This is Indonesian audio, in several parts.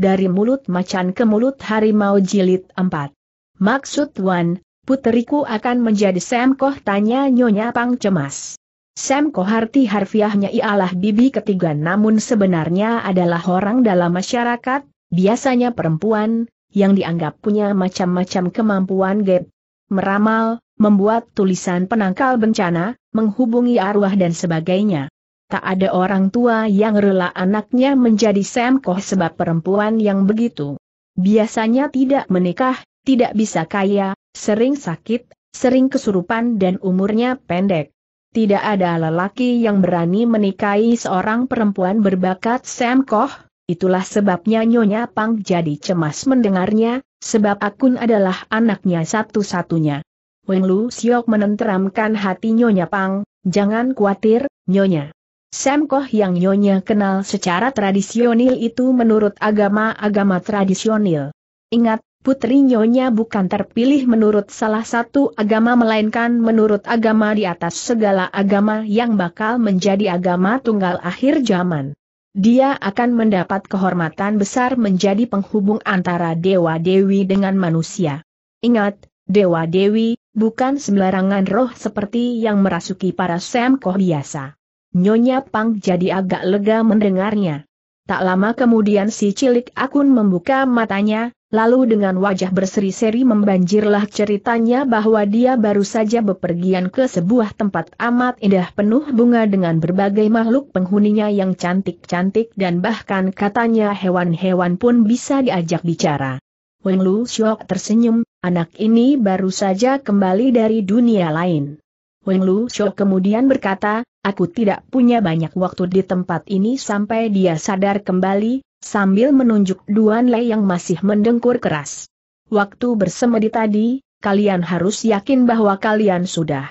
Dari mulut macan ke mulut harimau jilid 4. Maksud Wan, puteriku akan menjadi Sam tanya Nyonya Pang cemas. Sam arti harfiahnya ialah bibi ketiga namun sebenarnya adalah orang dalam masyarakat, biasanya perempuan, yang dianggap punya macam-macam kemampuan gap, meramal, membuat tulisan penangkal bencana, menghubungi arwah dan sebagainya. Tak ada orang tua yang rela anaknya menjadi semkoh sebab perempuan yang begitu. Biasanya tidak menikah, tidak bisa kaya, sering sakit, sering kesurupan dan umurnya pendek. Tidak ada lelaki yang berani menikahi seorang perempuan berbakat semkoh, itulah sebabnya Nyonya Pang jadi cemas mendengarnya, sebab Akun adalah anaknya satu-satunya. Weng Lu Siok menenteramkan hati Nyonya Pang, jangan khawatir, Nyonya. Sam yang Nyonya kenal secara tradisional itu menurut agama-agama tradisional. Ingat, putri Nyonya bukan terpilih menurut salah satu agama melainkan menurut agama di atas segala agama yang bakal menjadi agama tunggal akhir zaman. Dia akan mendapat kehormatan besar menjadi penghubung antara dewa-dewi dengan manusia. Ingat, dewa-dewi, bukan sembarangan roh seperti yang merasuki para Sam biasa. Nyonya Pang jadi agak lega mendengarnya. Tak lama kemudian si cilik akun membuka matanya, lalu dengan wajah berseri-seri membanjirlah ceritanya bahwa dia baru saja bepergian ke sebuah tempat amat indah penuh bunga dengan berbagai makhluk penghuninya yang cantik-cantik dan bahkan katanya hewan-hewan pun bisa diajak bicara. Weng Lu Xiok tersenyum, anak ini baru saja kembali dari dunia lain. Weng Lu Xiok kemudian berkata, Aku tidak punya banyak waktu di tempat ini sampai dia sadar kembali, sambil menunjuk Duan Lei yang masih mendengkur keras. Waktu bersemedi tadi, kalian harus yakin bahwa kalian sudah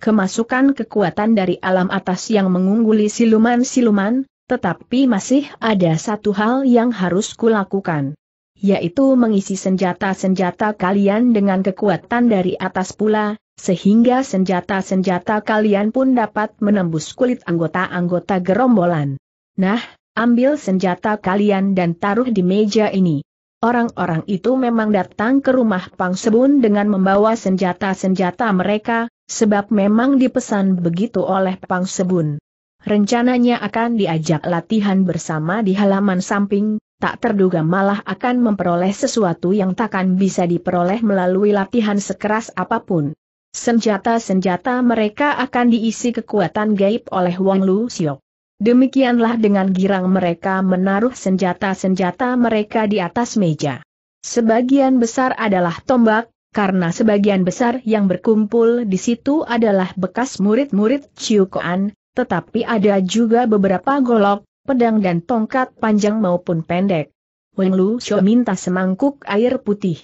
kemasukan kekuatan dari alam atas yang mengungguli siluman-siluman, tetapi masih ada satu hal yang harus kulakukan yaitu mengisi senjata-senjata kalian dengan kekuatan dari atas pula, sehingga senjata-senjata kalian pun dapat menembus kulit anggota-anggota gerombolan. Nah, ambil senjata kalian dan taruh di meja ini. Orang-orang itu memang datang ke rumah Pang Sebun dengan membawa senjata-senjata mereka, sebab memang dipesan begitu oleh Pang Sebun. Rencananya akan diajak latihan bersama di halaman samping, tak terduga malah akan memperoleh sesuatu yang takkan bisa diperoleh melalui latihan sekeras apapun. Senjata-senjata mereka akan diisi kekuatan gaib oleh Wang Lu Siok. Demikianlah dengan girang mereka menaruh senjata-senjata mereka di atas meja. Sebagian besar adalah tombak, karena sebagian besar yang berkumpul di situ adalah bekas murid-murid Koan, tetapi ada juga beberapa golok, pedang dan tongkat panjang maupun pendek. Wang Lu Xiao minta semangkuk air putih.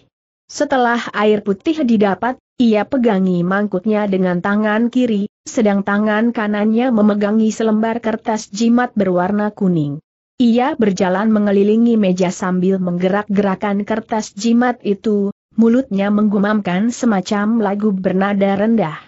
Setelah air putih didapat, ia pegangi mangkuknya dengan tangan kiri, sedang tangan kanannya memegangi selembar kertas jimat berwarna kuning. Ia berjalan mengelilingi meja sambil menggerak-gerakan kertas jimat itu, mulutnya menggumamkan semacam lagu bernada rendah.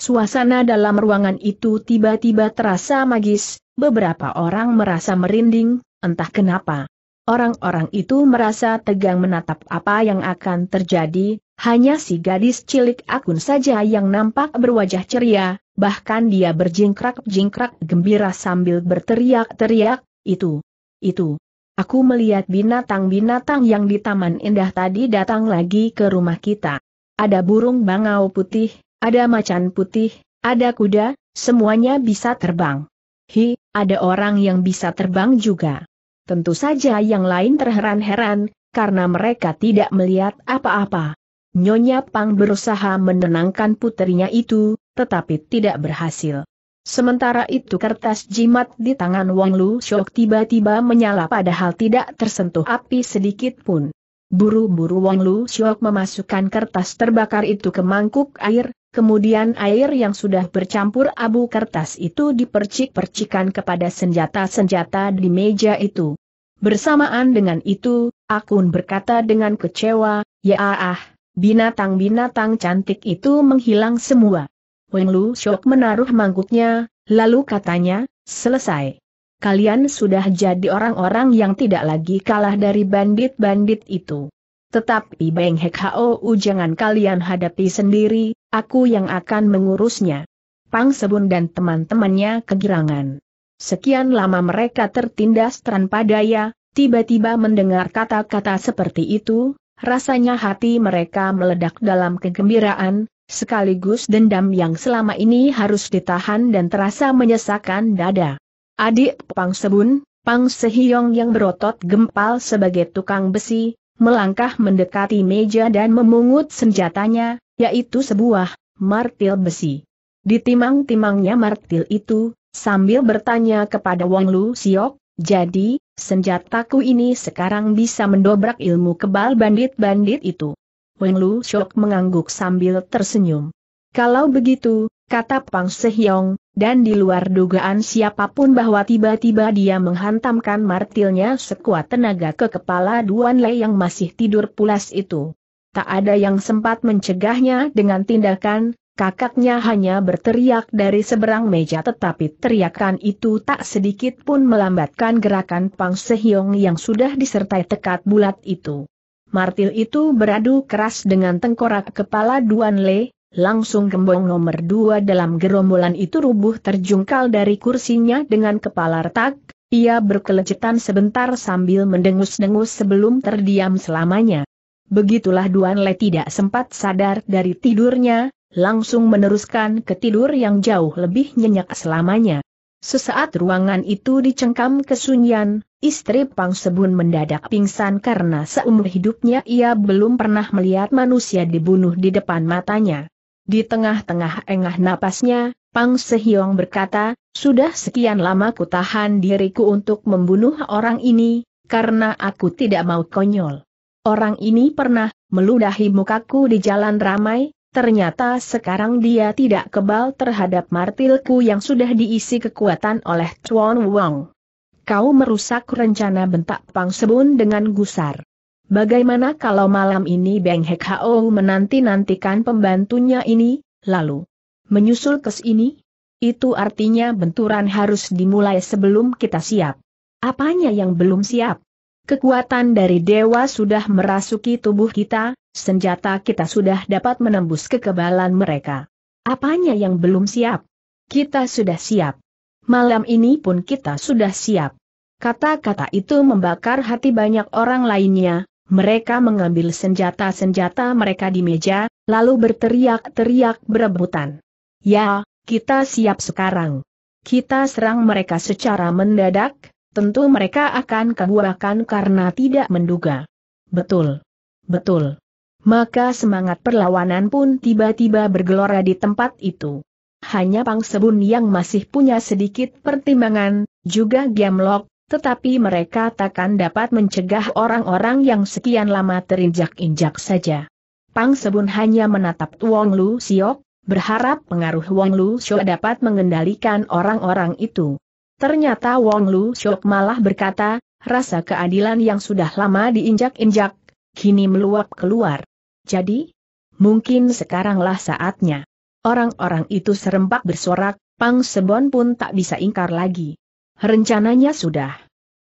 Suasana dalam ruangan itu tiba-tiba terasa magis, beberapa orang merasa merinding, entah kenapa. Orang-orang itu merasa tegang menatap apa yang akan terjadi, hanya si gadis cilik akun saja yang nampak berwajah ceria, bahkan dia berjingkrak-jingkrak gembira sambil berteriak-teriak, itu, itu. Aku melihat binatang-binatang yang di Taman Indah tadi datang lagi ke rumah kita. Ada burung bangau putih, ada macan putih, ada kuda, semuanya bisa terbang. Hi, ada orang yang bisa terbang juga. Tentu saja yang lain terheran-heran, karena mereka tidak melihat apa-apa. Nyonya Pang berusaha menenangkan putrinya itu, tetapi tidak berhasil. Sementara itu kertas jimat di tangan Wang Lu Shok tiba-tiba menyala padahal tidak tersentuh api sedikit pun. Buru-buru Wang Lu Siok memasukkan kertas terbakar itu ke mangkuk air, kemudian air yang sudah bercampur abu kertas itu dipercik-percikan kepada senjata-senjata di meja itu. Bersamaan dengan itu, Akun berkata dengan kecewa, ya ah, binatang-binatang cantik itu menghilang semua. Wang Lu menaruh mangkuknya, lalu katanya, selesai kalian sudah jadi orang-orang yang tidak lagi kalah dari bandit-bandit itu. Tetapi Beng Hek U oh, jangan kalian hadapi sendiri, aku yang akan mengurusnya. Pang Sebun dan teman-temannya kegirangan. Sekian lama mereka tertindas tanpa daya, tiba-tiba mendengar kata-kata seperti itu, rasanya hati mereka meledak dalam kegembiraan, sekaligus dendam yang selama ini harus ditahan dan terasa menyesakan dada. Adik Pang Sebun, Pang Sehiong yang berotot gempal sebagai tukang besi, melangkah mendekati meja dan memungut senjatanya, yaitu sebuah martil besi. Ditimang-timangnya martil itu, sambil bertanya kepada Wang Lu Siok, jadi, senjataku ini sekarang bisa mendobrak ilmu kebal bandit-bandit itu. Wang Lu Siok mengangguk sambil tersenyum. Kalau begitu, kata Pang Sehyong, dan di luar dugaan siapapun bahwa tiba-tiba dia menghantamkan martilnya sekuat tenaga ke kepala Duan Lei yang masih tidur pulas itu. Tak ada yang sempat mencegahnya dengan tindakan, kakaknya hanya berteriak dari seberang meja tetapi teriakan itu tak sedikit pun melambatkan gerakan Pang Sehyong yang sudah disertai tekat bulat itu. Martil itu beradu keras dengan tengkorak kepala Duan Lei. Langsung gembong nomor dua dalam gerombolan itu rubuh terjungkal dari kursinya dengan kepala retak, ia berkelecetan sebentar sambil mendengus-dengus sebelum terdiam selamanya. Begitulah Duan Le tidak sempat sadar dari tidurnya, langsung meneruskan ke tidur yang jauh lebih nyenyak selamanya. Sesaat ruangan itu dicengkam kesunyian, istri Pang Sebun mendadak pingsan karena seumur hidupnya ia belum pernah melihat manusia dibunuh di depan matanya. Di tengah-tengah engah napasnya, Pang Sehiong berkata, sudah sekian lama ku tahan diriku untuk membunuh orang ini, karena aku tidak mau konyol. Orang ini pernah meludahi mukaku di jalan ramai, ternyata sekarang dia tidak kebal terhadap martilku yang sudah diisi kekuatan oleh Chuan Wong. Kau merusak rencana bentak Pang Sebun dengan gusar. Bagaimana kalau malam ini Beng Hek Hao menanti-nantikan pembantunya ini, lalu menyusul ke sini? Itu artinya benturan harus dimulai sebelum kita siap. Apanya yang belum siap? Kekuatan dari dewa sudah merasuki tubuh kita, senjata kita sudah dapat menembus kekebalan mereka. Apanya yang belum siap? Kita sudah siap. Malam ini pun kita sudah siap. Kata-kata itu membakar hati banyak orang lainnya, mereka mengambil senjata-senjata mereka di meja, lalu berteriak-teriak berebutan. Ya, kita siap sekarang. Kita serang mereka secara mendadak, tentu mereka akan kebuakan karena tidak menduga. Betul. Betul. Maka semangat perlawanan pun tiba-tiba bergelora di tempat itu. Hanya Pang Sebun yang masih punya sedikit pertimbangan, juga Giamlok, tetapi mereka takkan dapat mencegah orang-orang yang sekian lama terinjak-injak saja. Pang Sebun hanya menatap Wong Lu Siok, berharap pengaruh Wong Lu Siok dapat mengendalikan orang-orang itu. Ternyata Wong Lu Siok malah berkata, rasa keadilan yang sudah lama diinjak-injak, kini meluap keluar. Jadi, mungkin sekaranglah saatnya. Orang-orang itu serempak bersorak, Pang Sebun pun tak bisa ingkar lagi rencananya sudah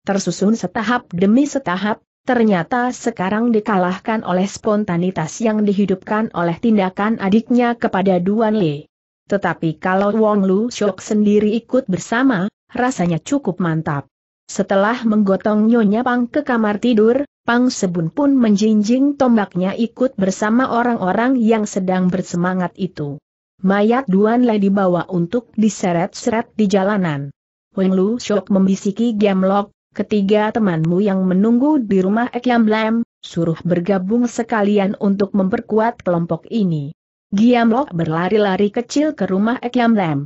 tersusun setahap demi setahap, ternyata sekarang dikalahkan oleh spontanitas yang dihidupkan oleh tindakan adiknya kepada Duan Le. Tetapi kalau Wong Lu Shok sendiri ikut bersama, rasanya cukup mantap. Setelah menggotong Nyonya Pang ke kamar tidur, Pang Sebun pun menjinjing tombaknya ikut bersama orang-orang yang sedang bersemangat itu. Mayat Duan Le dibawa untuk diseret-seret di jalanan. Weng Lu Shok membisiki Lock, ketiga temanmu yang menunggu di rumah Yam Lam, suruh bergabung sekalian untuk memperkuat kelompok ini. Lock berlari-lari kecil ke rumah Yam Lam.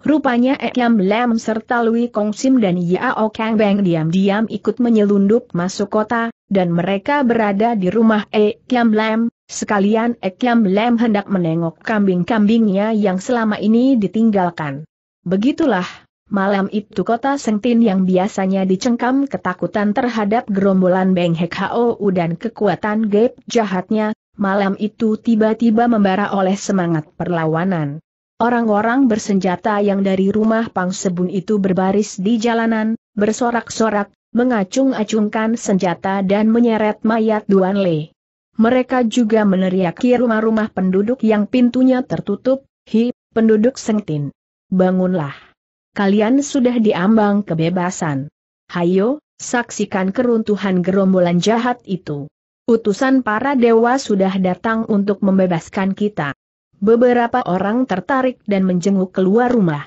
Rupanya Yam Lam serta Lui Kong Sim dan Yao Kang Beng diam-diam ikut menyelundup masuk kota, dan mereka berada di rumah Yam Lam, sekalian Yam Lam hendak menengok kambing-kambingnya yang selama ini ditinggalkan. Begitulah Malam itu kota Sengtin yang biasanya dicengkam ketakutan terhadap gerombolan Beng Hek Hou dan kekuatan gap jahatnya, malam itu tiba-tiba membara oleh semangat perlawanan. Orang-orang bersenjata yang dari rumah Pang Sebun itu berbaris di jalanan, bersorak-sorak, mengacung-acungkan senjata dan menyeret mayat Duan Le. Mereka juga meneriaki rumah-rumah penduduk yang pintunya tertutup, hi, penduduk Sengtin. Bangunlah! kalian sudah diambang kebebasan. Hayo, saksikan keruntuhan gerombolan jahat itu. Utusan para dewa sudah datang untuk membebaskan kita. Beberapa orang tertarik dan menjenguk keluar rumah.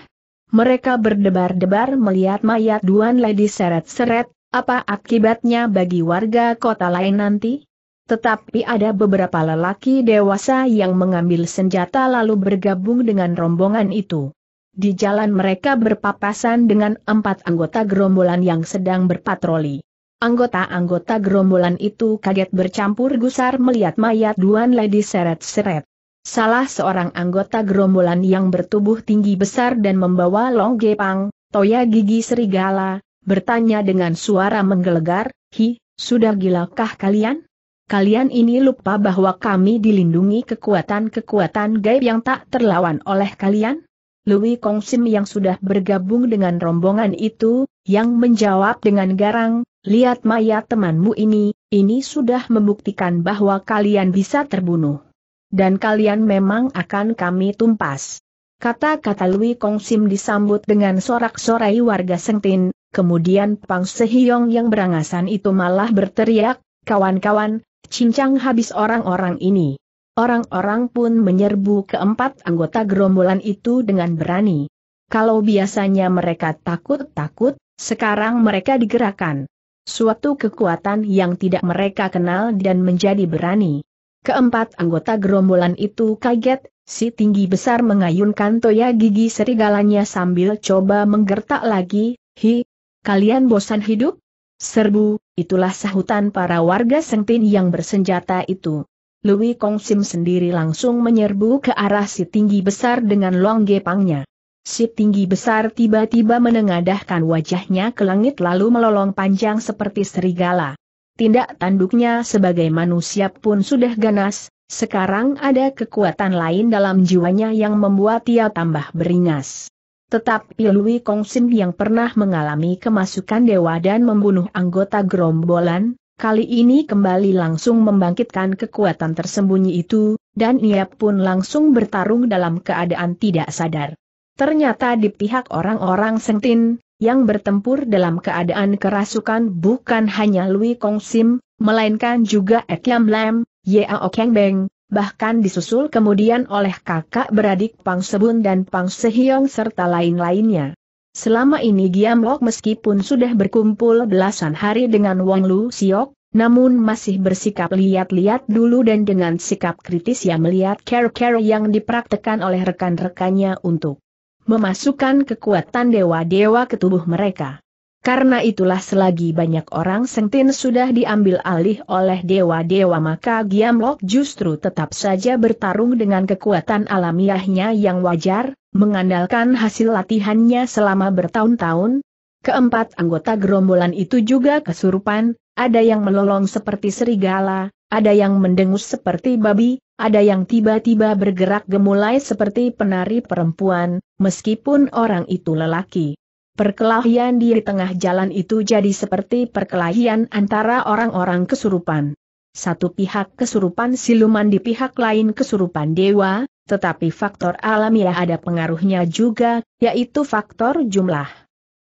Mereka berdebar-debar melihat mayat Duan Lady seret-seret, apa akibatnya bagi warga kota lain nanti? Tetapi ada beberapa lelaki dewasa yang mengambil senjata lalu bergabung dengan rombongan itu. Di jalan mereka berpapasan dengan empat anggota gerombolan yang sedang berpatroli. Anggota-anggota gerombolan itu kaget bercampur gusar melihat mayat Duan Lady seret-seret. Salah seorang anggota gerombolan yang bertubuh tinggi besar dan membawa long gepang, toya gigi serigala, bertanya dengan suara menggelegar, Hi, sudah gilakah kalian? Kalian ini lupa bahwa kami dilindungi kekuatan-kekuatan gaib yang tak terlawan oleh kalian? Louis Kongsim yang sudah bergabung dengan rombongan itu, yang menjawab dengan garang, lihat mayat temanmu ini, ini sudah membuktikan bahwa kalian bisa terbunuh. Dan kalian memang akan kami tumpas. Kata-kata Louis Kongsim disambut dengan sorak-sorai warga Sengtin, kemudian Pang Sehiong yang berangasan itu malah berteriak, kawan-kawan, cincang habis orang-orang ini. Orang-orang pun menyerbu keempat anggota gerombolan itu dengan berani. Kalau biasanya mereka takut-takut, sekarang mereka digerakkan. Suatu kekuatan yang tidak mereka kenal dan menjadi berani. Keempat anggota gerombolan itu kaget, si tinggi besar mengayunkan toya gigi serigalanya sambil coba menggertak lagi, Hi, kalian bosan hidup? Serbu, itulah sahutan para warga sentin yang bersenjata itu. Louis Sim sendiri langsung menyerbu ke arah si tinggi besar dengan long gepangnya. Si tinggi besar tiba-tiba menengadahkan wajahnya ke langit lalu melolong panjang seperti serigala. Tindak tanduknya sebagai manusia pun sudah ganas, sekarang ada kekuatan lain dalam jiwanya yang membuat ia tambah beringas. Tetapi Lui Sim yang pernah mengalami kemasukan dewa dan membunuh anggota gerombolan, kali ini kembali langsung membangkitkan kekuatan tersembunyi itu, dan ia pun langsung bertarung dalam keadaan tidak sadar. Ternyata di pihak orang-orang sentin yang bertempur dalam keadaan kerasukan bukan hanya Lui Kong Sim, melainkan juga Yam Lam, Yao Keng Beng, bahkan disusul kemudian oleh kakak beradik Pang Sebun dan Pang Sehyong serta lain-lainnya. Selama ini Giam Lok meskipun sudah berkumpul belasan hari dengan Wong Lu Siok, namun masih bersikap lihat-lihat dulu dan dengan sikap kritis yang melihat care-care yang dipraktekan oleh rekan-rekannya untuk memasukkan kekuatan dewa-dewa ke tubuh mereka. Karena itulah selagi banyak orang sentin sudah diambil alih oleh dewa-dewa maka Giam Lok justru tetap saja bertarung dengan kekuatan alamiahnya yang wajar, mengandalkan hasil latihannya selama bertahun-tahun. Keempat anggota gerombolan itu juga kesurupan, ada yang melolong seperti serigala, ada yang mendengus seperti babi, ada yang tiba-tiba bergerak gemulai seperti penari perempuan, meskipun orang itu lelaki. Perkelahian di tengah jalan itu jadi seperti perkelahian antara orang-orang kesurupan satu pihak kesurupan siluman di pihak lain kesurupan dewa, tetapi faktor alamiah ada pengaruhnya juga, yaitu faktor jumlah.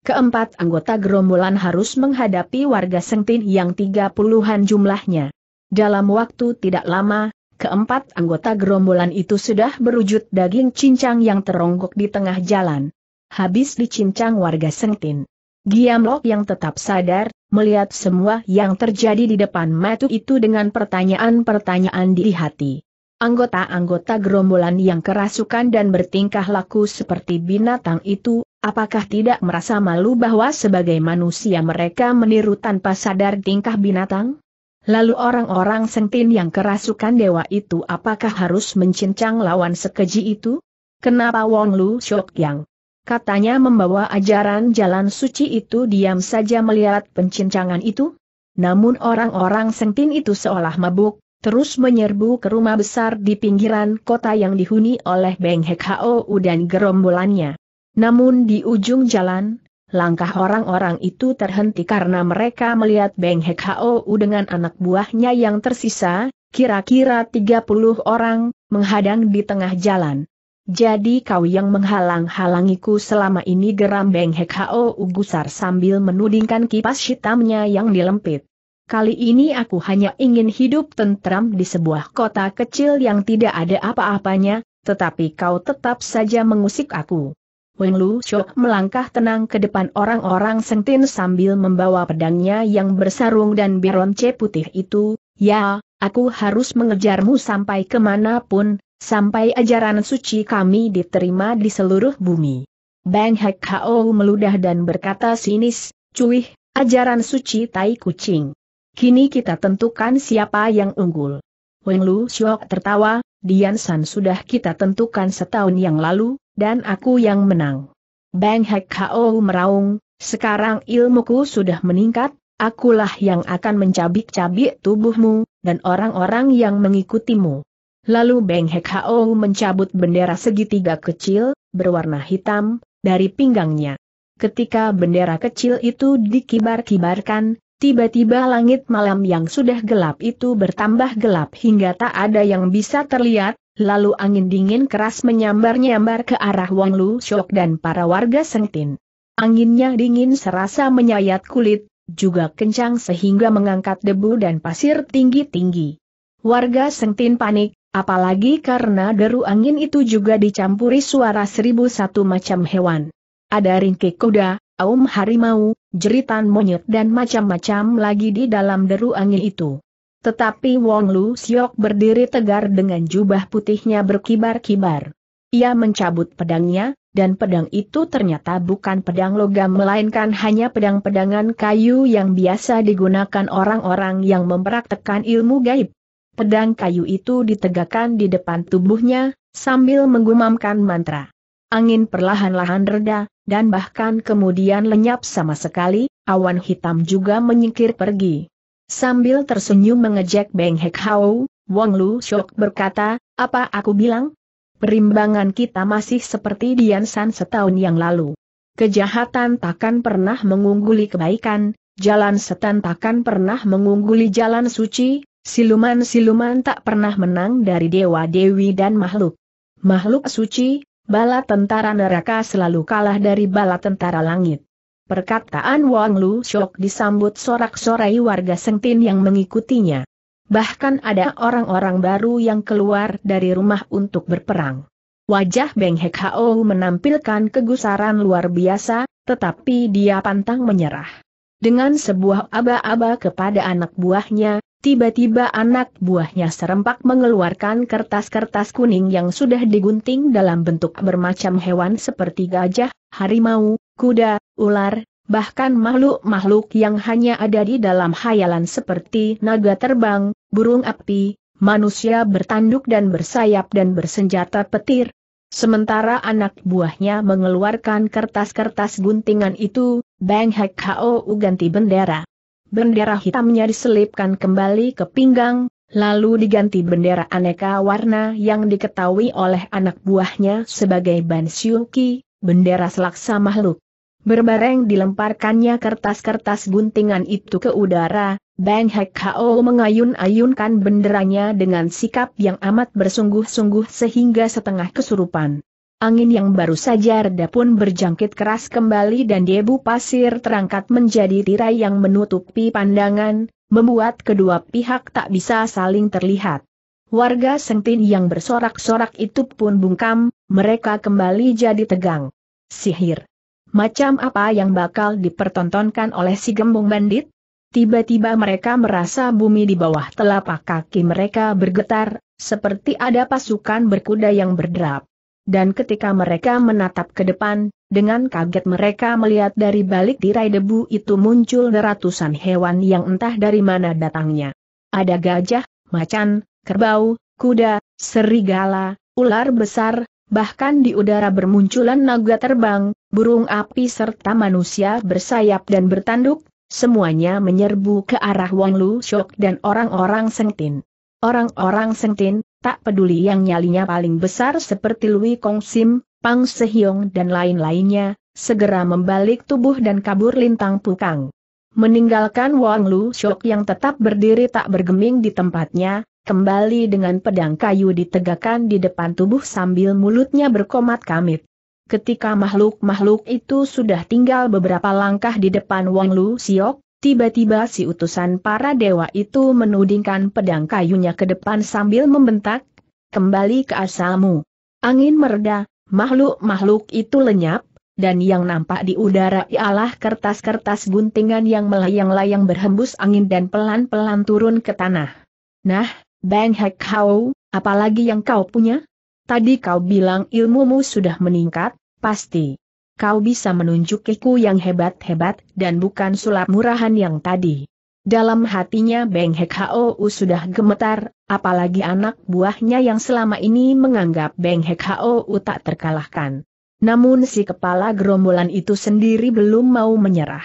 Keempat anggota gerombolan harus menghadapi warga Sengtin yang tiga puluhan jumlahnya. Dalam waktu tidak lama, keempat anggota gerombolan itu sudah berwujud daging cincang yang teronggok di tengah jalan. Habis dicincang warga Sengtin. Giamlok yang tetap sadar, melihat semua yang terjadi di depan matu itu dengan pertanyaan-pertanyaan di hati. Anggota-anggota gerombolan yang kerasukan dan bertingkah laku seperti binatang itu, apakah tidak merasa malu bahwa sebagai manusia mereka meniru tanpa sadar tingkah binatang? Lalu orang-orang sentin yang kerasukan dewa itu apakah harus mencincang lawan sekeji itu? Kenapa Wong Lu Shok Yang katanya membawa ajaran jalan suci itu diam saja melihat pencincangan itu? Namun orang-orang sengtin itu seolah mabuk, terus menyerbu ke rumah besar di pinggiran kota yang dihuni oleh Beng Hek Hou dan gerombolannya. Namun di ujung jalan, langkah orang-orang itu terhenti karena mereka melihat Beng Hek Hou dengan anak buahnya yang tersisa, kira-kira 30 orang, menghadang di tengah jalan. Jadi kau yang menghalang-halangiku selama ini geram Benghek Hao gusar sambil menudingkan kipas hitamnya yang dilempit. Kali ini aku hanya ingin hidup tentram di sebuah kota kecil yang tidak ada apa-apanya, tetapi kau tetap saja mengusik aku. Weng Lu Chok melangkah tenang ke depan orang-orang sentin sambil membawa pedangnya yang bersarung dan bironce putih itu, ya, aku harus mengejarmu sampai kemanapun, sampai ajaran suci kami diterima di seluruh bumi. Bang Hek Hao meludah dan berkata sinis, cuih, ajaran suci tai kucing. Kini kita tentukan siapa yang unggul. Weng Lu Shok tertawa, Dian San sudah kita tentukan setahun yang lalu, dan aku yang menang. Bang Hek Hao meraung, sekarang ilmuku sudah meningkat, akulah yang akan mencabik-cabik tubuhmu, dan orang-orang yang mengikutimu. Lalu Beng Hek Haong mencabut bendera segitiga kecil, berwarna hitam, dari pinggangnya. Ketika bendera kecil itu dikibar-kibarkan, tiba-tiba langit malam yang sudah gelap itu bertambah gelap hingga tak ada yang bisa terlihat, lalu angin dingin keras menyambar-nyambar ke arah Wang Lu Shok dan para warga Sengtin. Anginnya dingin serasa menyayat kulit, juga kencang sehingga mengangkat debu dan pasir tinggi-tinggi. Warga Sengtin panik, Apalagi karena deru angin itu juga dicampuri suara seribu satu macam hewan. Ada ringkik kuda, aum harimau, jeritan monyet dan macam-macam lagi di dalam deru angin itu. Tetapi Wong Lu Siok berdiri tegar dengan jubah putihnya berkibar-kibar. Ia mencabut pedangnya, dan pedang itu ternyata bukan pedang logam melainkan hanya pedang-pedangan kayu yang biasa digunakan orang-orang yang mempraktekkan ilmu gaib pedang kayu itu ditegakkan di depan tubuhnya, sambil menggumamkan mantra. Angin perlahan-lahan reda, dan bahkan kemudian lenyap sama sekali, awan hitam juga menyingkir pergi. Sambil tersenyum mengejek Beng Hek Hau, Wong Lu Shok berkata, apa aku bilang? Perimbangan kita masih seperti Dian San setahun yang lalu. Kejahatan takkan pernah mengungguli kebaikan, jalan setan takkan pernah mengungguli jalan suci, Siluman-siluman tak pernah menang dari dewa dewi dan makhluk. Makhluk suci, bala tentara neraka selalu kalah dari bala tentara langit. Perkataan Wang Lu Shok disambut sorak-sorai warga Sengtin yang mengikutinya. Bahkan ada orang-orang baru yang keluar dari rumah untuk berperang. Wajah Beng Hek Hao menampilkan kegusaran luar biasa, tetapi dia pantang menyerah dengan sebuah aba-aba kepada anak buahnya, tiba-tiba anak buahnya serempak mengeluarkan kertas-kertas kuning yang sudah digunting dalam bentuk bermacam hewan seperti gajah, harimau, kuda, ular, bahkan makhluk-makhluk yang hanya ada di dalam hayalan seperti naga terbang, burung api, manusia bertanduk dan bersayap dan bersenjata petir. Sementara anak buahnya mengeluarkan kertas-kertas guntingan itu, Bang Hek Kau ganti bendera. Bendera hitamnya diselipkan kembali ke pinggang, lalu diganti bendera aneka warna yang diketahui oleh anak buahnya sebagai Ban bendera selaksa makhluk. Berbareng dilemparkannya kertas-kertas guntingan itu ke udara, Bang Hek Kau mengayun-ayunkan benderanya dengan sikap yang amat bersungguh-sungguh sehingga setengah kesurupan. Angin yang baru saja reda pun berjangkit keras kembali dan debu pasir terangkat menjadi tirai yang menutupi pandangan, membuat kedua pihak tak bisa saling terlihat. Warga Sengtin yang bersorak-sorak itu pun bungkam, mereka kembali jadi tegang. Sihir. Macam apa yang bakal dipertontonkan oleh si gembong bandit? Tiba-tiba mereka merasa bumi di bawah telapak kaki mereka bergetar, seperti ada pasukan berkuda yang berderap dan ketika mereka menatap ke depan, dengan kaget mereka melihat dari balik tirai debu itu muncul ratusan hewan yang entah dari mana datangnya. Ada gajah, macan, kerbau, kuda, serigala, ular besar, bahkan di udara bermunculan naga terbang, burung api serta manusia bersayap dan bertanduk, semuanya menyerbu ke arah Wang Lu Shok dan orang-orang Sengtin. Orang-orang Sengtin, tak peduli yang nyalinya paling besar seperti Lui Kong Sim, Pang Sehyong dan lain-lainnya, segera membalik tubuh dan kabur lintang pukang. Meninggalkan Wang Lu Shok yang tetap berdiri tak bergeming di tempatnya, kembali dengan pedang kayu ditegakkan di depan tubuh sambil mulutnya berkomat kamit. Ketika makhluk-makhluk itu sudah tinggal beberapa langkah di depan Wang Lu Siok, Tiba-tiba si utusan para dewa itu menudingkan pedang kayunya ke depan sambil membentak, kembali ke asalmu. Angin mereda, makhluk-makhluk itu lenyap, dan yang nampak di udara ialah kertas-kertas guntingan yang melayang-layang berhembus angin dan pelan-pelan turun ke tanah. Nah, Bang Hek Hau, apalagi yang kau punya? Tadi kau bilang ilmumu sudah meningkat, pasti kau bisa menunjuk kiku yang hebat-hebat dan bukan sulap murahan yang tadi. Dalam hatinya Beng Hek Hou sudah gemetar, apalagi anak buahnya yang selama ini menganggap Beng Hek Hou tak terkalahkan. Namun si kepala gerombolan itu sendiri belum mau menyerah.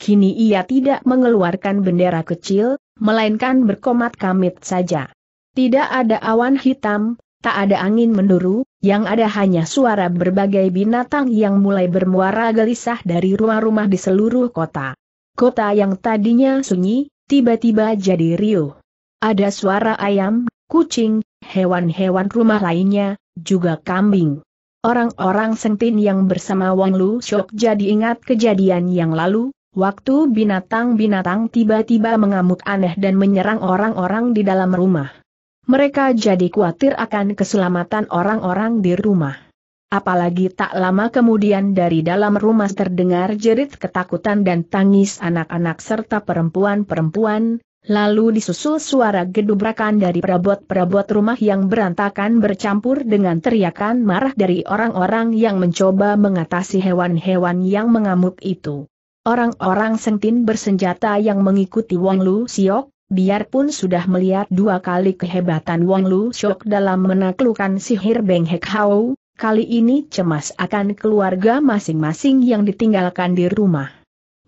Kini ia tidak mengeluarkan bendera kecil, melainkan berkomat kamit saja. Tidak ada awan hitam, tak ada angin menduru, yang ada hanya suara berbagai binatang yang mulai bermuara gelisah dari rumah-rumah di seluruh kota. Kota yang tadinya sunyi, tiba-tiba jadi riuh. Ada suara ayam, kucing, hewan-hewan rumah lainnya, juga kambing. Orang-orang sentin yang bersama Wang Lu Shok jadi ingat kejadian yang lalu, waktu binatang-binatang tiba-tiba mengamuk aneh dan menyerang orang-orang di dalam rumah. Mereka jadi khawatir akan keselamatan orang-orang di rumah. Apalagi tak lama kemudian dari dalam rumah terdengar jerit ketakutan dan tangis anak-anak serta perempuan-perempuan, lalu disusul suara gedubrakan dari perabot-perabot rumah yang berantakan bercampur dengan teriakan marah dari orang-orang yang mencoba mengatasi hewan-hewan yang mengamuk itu. Orang-orang sentin bersenjata yang mengikuti Wang Lu Siok, biarpun sudah melihat dua kali kehebatan Wang Lu Shok dalam menaklukkan sihir Beng Hek Hao, kali ini cemas akan keluarga masing-masing yang ditinggalkan di rumah.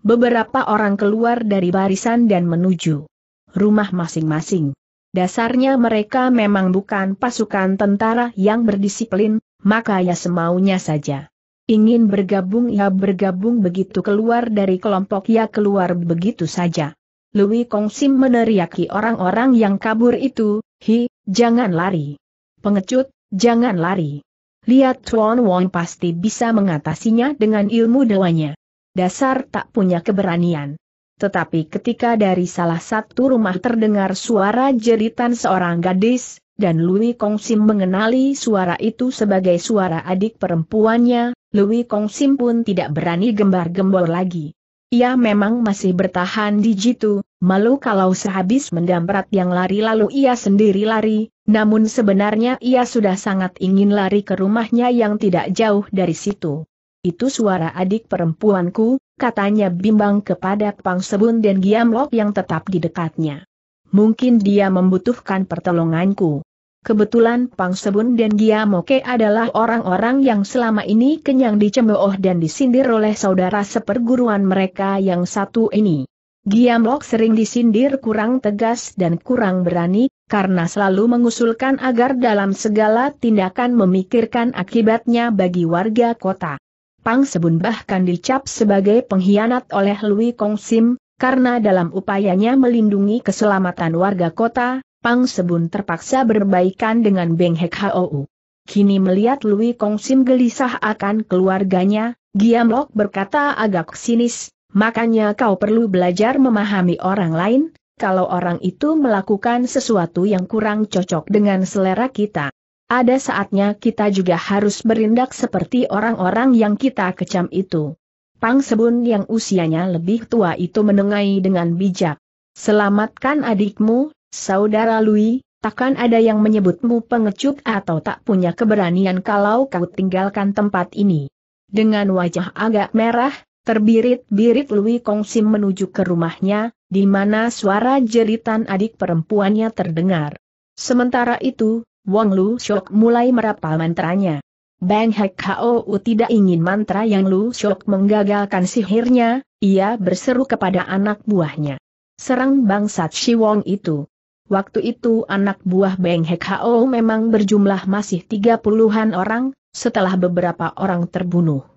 Beberapa orang keluar dari barisan dan menuju rumah masing-masing. Dasarnya mereka memang bukan pasukan tentara yang berdisiplin, maka ya semaunya saja. Ingin bergabung ya bergabung begitu keluar dari kelompok ya keluar begitu saja. Louis Sim meneriaki orang-orang yang kabur itu, hi, jangan lari. Pengecut, jangan lari. Lihat Tuan Wong pasti bisa mengatasinya dengan ilmu dewanya. Dasar tak punya keberanian. Tetapi ketika dari salah satu rumah terdengar suara jeritan seorang gadis, dan Louis Sim mengenali suara itu sebagai suara adik perempuannya, Louis Sim pun tidak berani gembar-gembor lagi. Ia memang masih bertahan di jitu, Malu kalau sehabis mendamprat yang lari lalu ia sendiri lari, namun sebenarnya ia sudah sangat ingin lari ke rumahnya yang tidak jauh dari situ. Itu suara adik perempuanku, katanya bimbang kepada Pang Sebun dan Giamlok yang tetap di dekatnya. Mungkin dia membutuhkan pertolonganku. Kebetulan Pang Sebun dan Giamoke adalah orang-orang yang selama ini kenyang dicemooh dan disindir oleh saudara seperguruan mereka yang satu ini. Giamlok sering disindir kurang tegas dan kurang berani, karena selalu mengusulkan agar dalam segala tindakan memikirkan akibatnya bagi warga kota. Pang Sebun bahkan dicap sebagai pengkhianat oleh Louis Kong Sim, karena dalam upayanya melindungi keselamatan warga kota, Pang Sebun terpaksa berbaikan dengan Beng Hek Hou. Kini melihat Louis Kong Sim gelisah akan keluarganya, Giamlok berkata agak sinis, Makanya kau perlu belajar memahami orang lain, kalau orang itu melakukan sesuatu yang kurang cocok dengan selera kita. Ada saatnya kita juga harus berindak seperti orang-orang yang kita kecam itu. Pang Sebun yang usianya lebih tua itu menengai dengan bijak. Selamatkan adikmu, saudara Lui, takkan ada yang menyebutmu pengecut atau tak punya keberanian kalau kau tinggalkan tempat ini. Dengan wajah agak merah, Terbirit-birit Lui Sim menuju ke rumahnya, di mana suara jeritan adik perempuannya terdengar. Sementara itu, Wong Lu Shok mulai merapal mantranya. Bang Hek Hao tidak ingin mantra yang Lu Shok menggagalkan sihirnya, ia berseru kepada anak buahnya. Serang bangsat Si Wong itu. Waktu itu anak buah Bang Hek Hao memang berjumlah masih tiga puluhan orang, setelah beberapa orang terbunuh.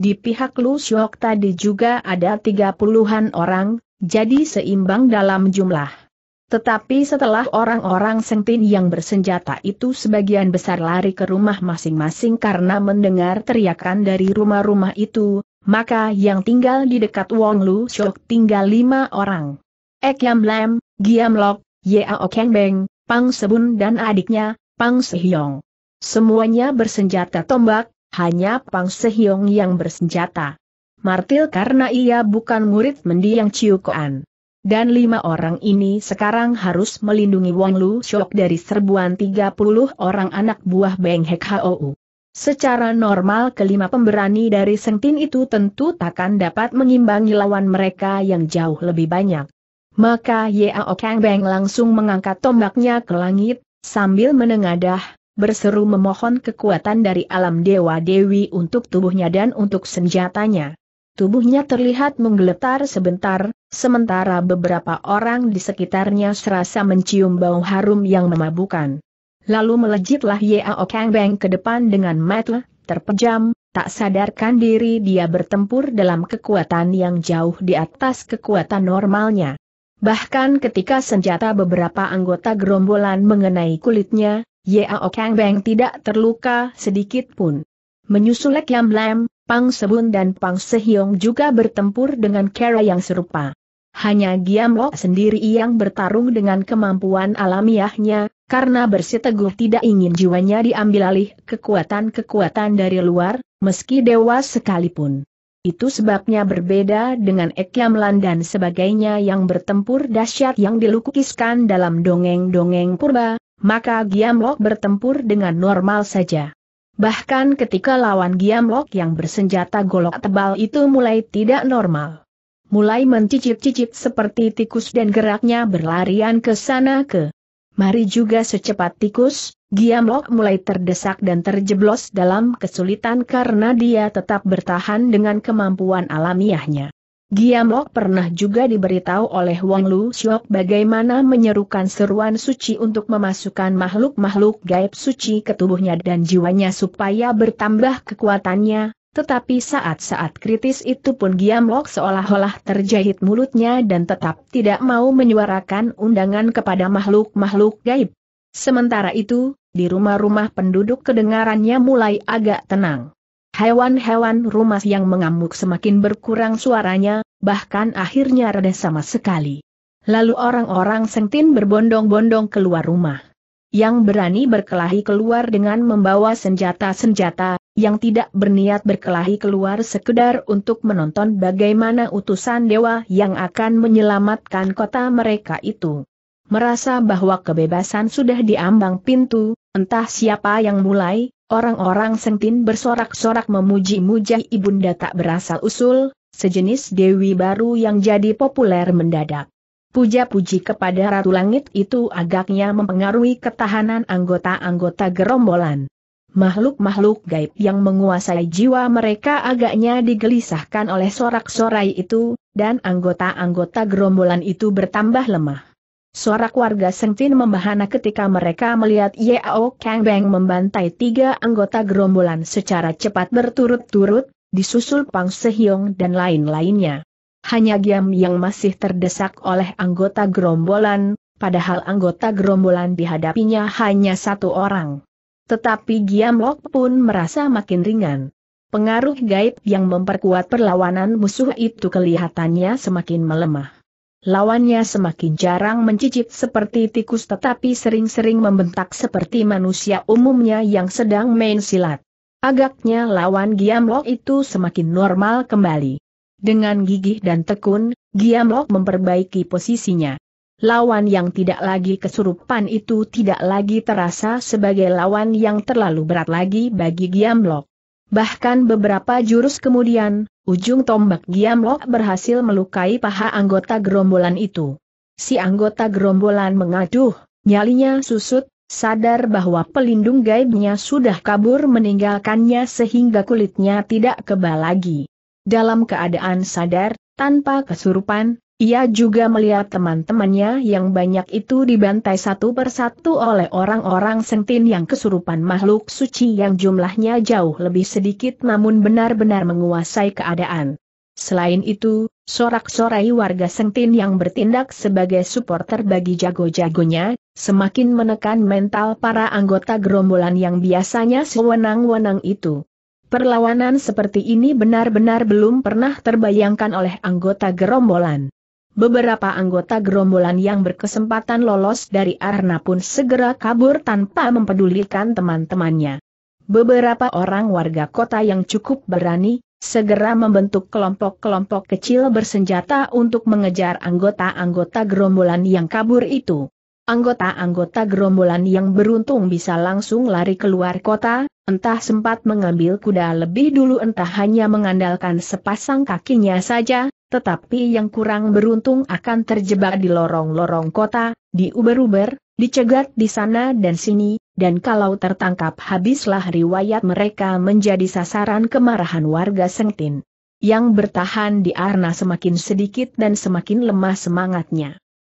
Di pihak Lu Syok tadi juga ada tiga puluhan orang, jadi seimbang dalam jumlah. Tetapi setelah orang-orang sengtin yang bersenjata itu sebagian besar lari ke rumah masing-masing karena mendengar teriakan dari rumah-rumah itu, maka yang tinggal di dekat Wong Lu Syok tinggal lima orang. Ek Yam Lam, Giam Lok, Yao Keng Beng, Pang Sebun dan adiknya, Pang Sehyong. Semuanya bersenjata tombak, hanya Pang Sehyong yang bersenjata. Martil karena ia bukan murid mendiang Chiu Koan. Dan lima orang ini sekarang harus melindungi Wang Lu Shok dari serbuan 30 orang anak buah Beng Hek Hou. Secara normal kelima pemberani dari Sengtin itu tentu takkan dapat mengimbangi lawan mereka yang jauh lebih banyak. Maka Yeo Kang Beng langsung mengangkat tombaknya ke langit, sambil menengadah, berseru memohon kekuatan dari alam Dewa Dewi untuk tubuhnya dan untuk senjatanya. Tubuhnya terlihat menggeletar sebentar, sementara beberapa orang di sekitarnya serasa mencium bau harum yang memabukan. Lalu melejitlah Yao Kang Beng ke depan dengan mata terpejam, tak sadarkan diri dia bertempur dalam kekuatan yang jauh di atas kekuatan normalnya. Bahkan ketika senjata beberapa anggota gerombolan mengenai kulitnya, Yao Kang Beng tidak terluka sedikit pun. Menyusul Kiam Lam, Pang Sebun dan Pang Sehyong juga bertempur dengan cara yang serupa. Hanya Giam Lok sendiri yang bertarung dengan kemampuan alamiahnya, karena bersiteguh tidak ingin jiwanya diambil alih kekuatan-kekuatan dari luar, meski dewa sekalipun. Itu sebabnya berbeda dengan Ekyamlan dan sebagainya yang bertempur dahsyat yang dilukiskan dalam dongeng-dongeng purba, maka Giamlok bertempur dengan normal saja. Bahkan ketika lawan Giamlok yang bersenjata golok tebal itu mulai tidak normal. Mulai mencicit-cicit seperti tikus dan geraknya berlarian ke sana ke. Mari juga secepat tikus, Giamlok mulai terdesak dan terjeblos dalam kesulitan karena dia tetap bertahan dengan kemampuan alamiahnya. Giamok pernah juga diberitahu oleh Wang Lu Siok bagaimana menyerukan seruan suci untuk memasukkan makhluk-makhluk gaib suci ke tubuhnya dan jiwanya supaya bertambah kekuatannya, tetapi saat-saat kritis itu pun Giamok seolah-olah terjahit mulutnya dan tetap tidak mau menyuarakan undangan kepada makhluk-makhluk gaib. Sementara itu, di rumah-rumah penduduk kedengarannya mulai agak tenang. Hewan-hewan rumah yang mengamuk semakin berkurang suaranya, bahkan akhirnya reda sama sekali. Lalu orang-orang sengtin berbondong-bondong keluar rumah. Yang berani berkelahi keluar dengan membawa senjata-senjata, yang tidak berniat berkelahi keluar sekedar untuk menonton bagaimana utusan dewa yang akan menyelamatkan kota mereka itu. Merasa bahwa kebebasan sudah diambang pintu, entah siapa yang mulai, Orang-orang sentin bersorak-sorak memuji muji ibunda tak berasal usul, sejenis dewi baru yang jadi populer mendadak. Puja-puji kepada Ratu Langit itu agaknya mempengaruhi ketahanan anggota-anggota gerombolan. Makhluk-makhluk gaib yang menguasai jiwa mereka agaknya digelisahkan oleh sorak-sorai itu, dan anggota-anggota gerombolan itu bertambah lemah. Suara keluarga warga Sengtin membahana ketika mereka melihat Yao Kang Beng membantai tiga anggota gerombolan secara cepat berturut-turut, disusul Pang Sehyong dan lain-lainnya. Hanya Giam yang masih terdesak oleh anggota gerombolan, padahal anggota gerombolan dihadapinya hanya satu orang. Tetapi Giam Lok pun merasa makin ringan. Pengaruh gaib yang memperkuat perlawanan musuh itu kelihatannya semakin melemah. Lawannya semakin jarang mencicit seperti tikus tetapi sering-sering membentak seperti manusia umumnya yang sedang main silat. Agaknya lawan Giamlok itu semakin normal kembali. Dengan gigih dan tekun, Giamlok memperbaiki posisinya. Lawan yang tidak lagi kesurupan itu tidak lagi terasa sebagai lawan yang terlalu berat lagi bagi Giamlok. Bahkan beberapa jurus kemudian, ujung tombak Giamlok berhasil melukai paha anggota gerombolan itu. Si anggota gerombolan mengaduh, nyalinya susut, sadar bahwa pelindung gaibnya sudah kabur meninggalkannya sehingga kulitnya tidak kebal lagi. Dalam keadaan sadar, tanpa kesurupan, ia juga melihat teman-temannya yang banyak itu dibantai satu persatu oleh orang-orang sentin yang kesurupan makhluk suci yang jumlahnya jauh lebih sedikit namun benar-benar menguasai keadaan. Selain itu, sorak-sorai warga sentin yang bertindak sebagai supporter bagi jago-jagonya, semakin menekan mental para anggota gerombolan yang biasanya sewenang-wenang itu. Perlawanan seperti ini benar-benar belum pernah terbayangkan oleh anggota gerombolan. Beberapa anggota gerombolan yang berkesempatan lolos dari arna pun segera kabur tanpa mempedulikan teman-temannya. Beberapa orang warga kota yang cukup berani, segera membentuk kelompok-kelompok kecil bersenjata untuk mengejar anggota-anggota gerombolan yang kabur itu. Anggota-anggota gerombolan yang beruntung bisa langsung lari keluar kota, entah sempat mengambil kuda lebih dulu entah hanya mengandalkan sepasang kakinya saja, tetapi yang kurang beruntung akan terjebak di lorong-lorong kota, di uber-uber, dicegat di sana dan sini, dan kalau tertangkap habislah riwayat mereka menjadi sasaran kemarahan warga Sengtin. Yang bertahan di Arna semakin sedikit dan semakin lemah semangatnya.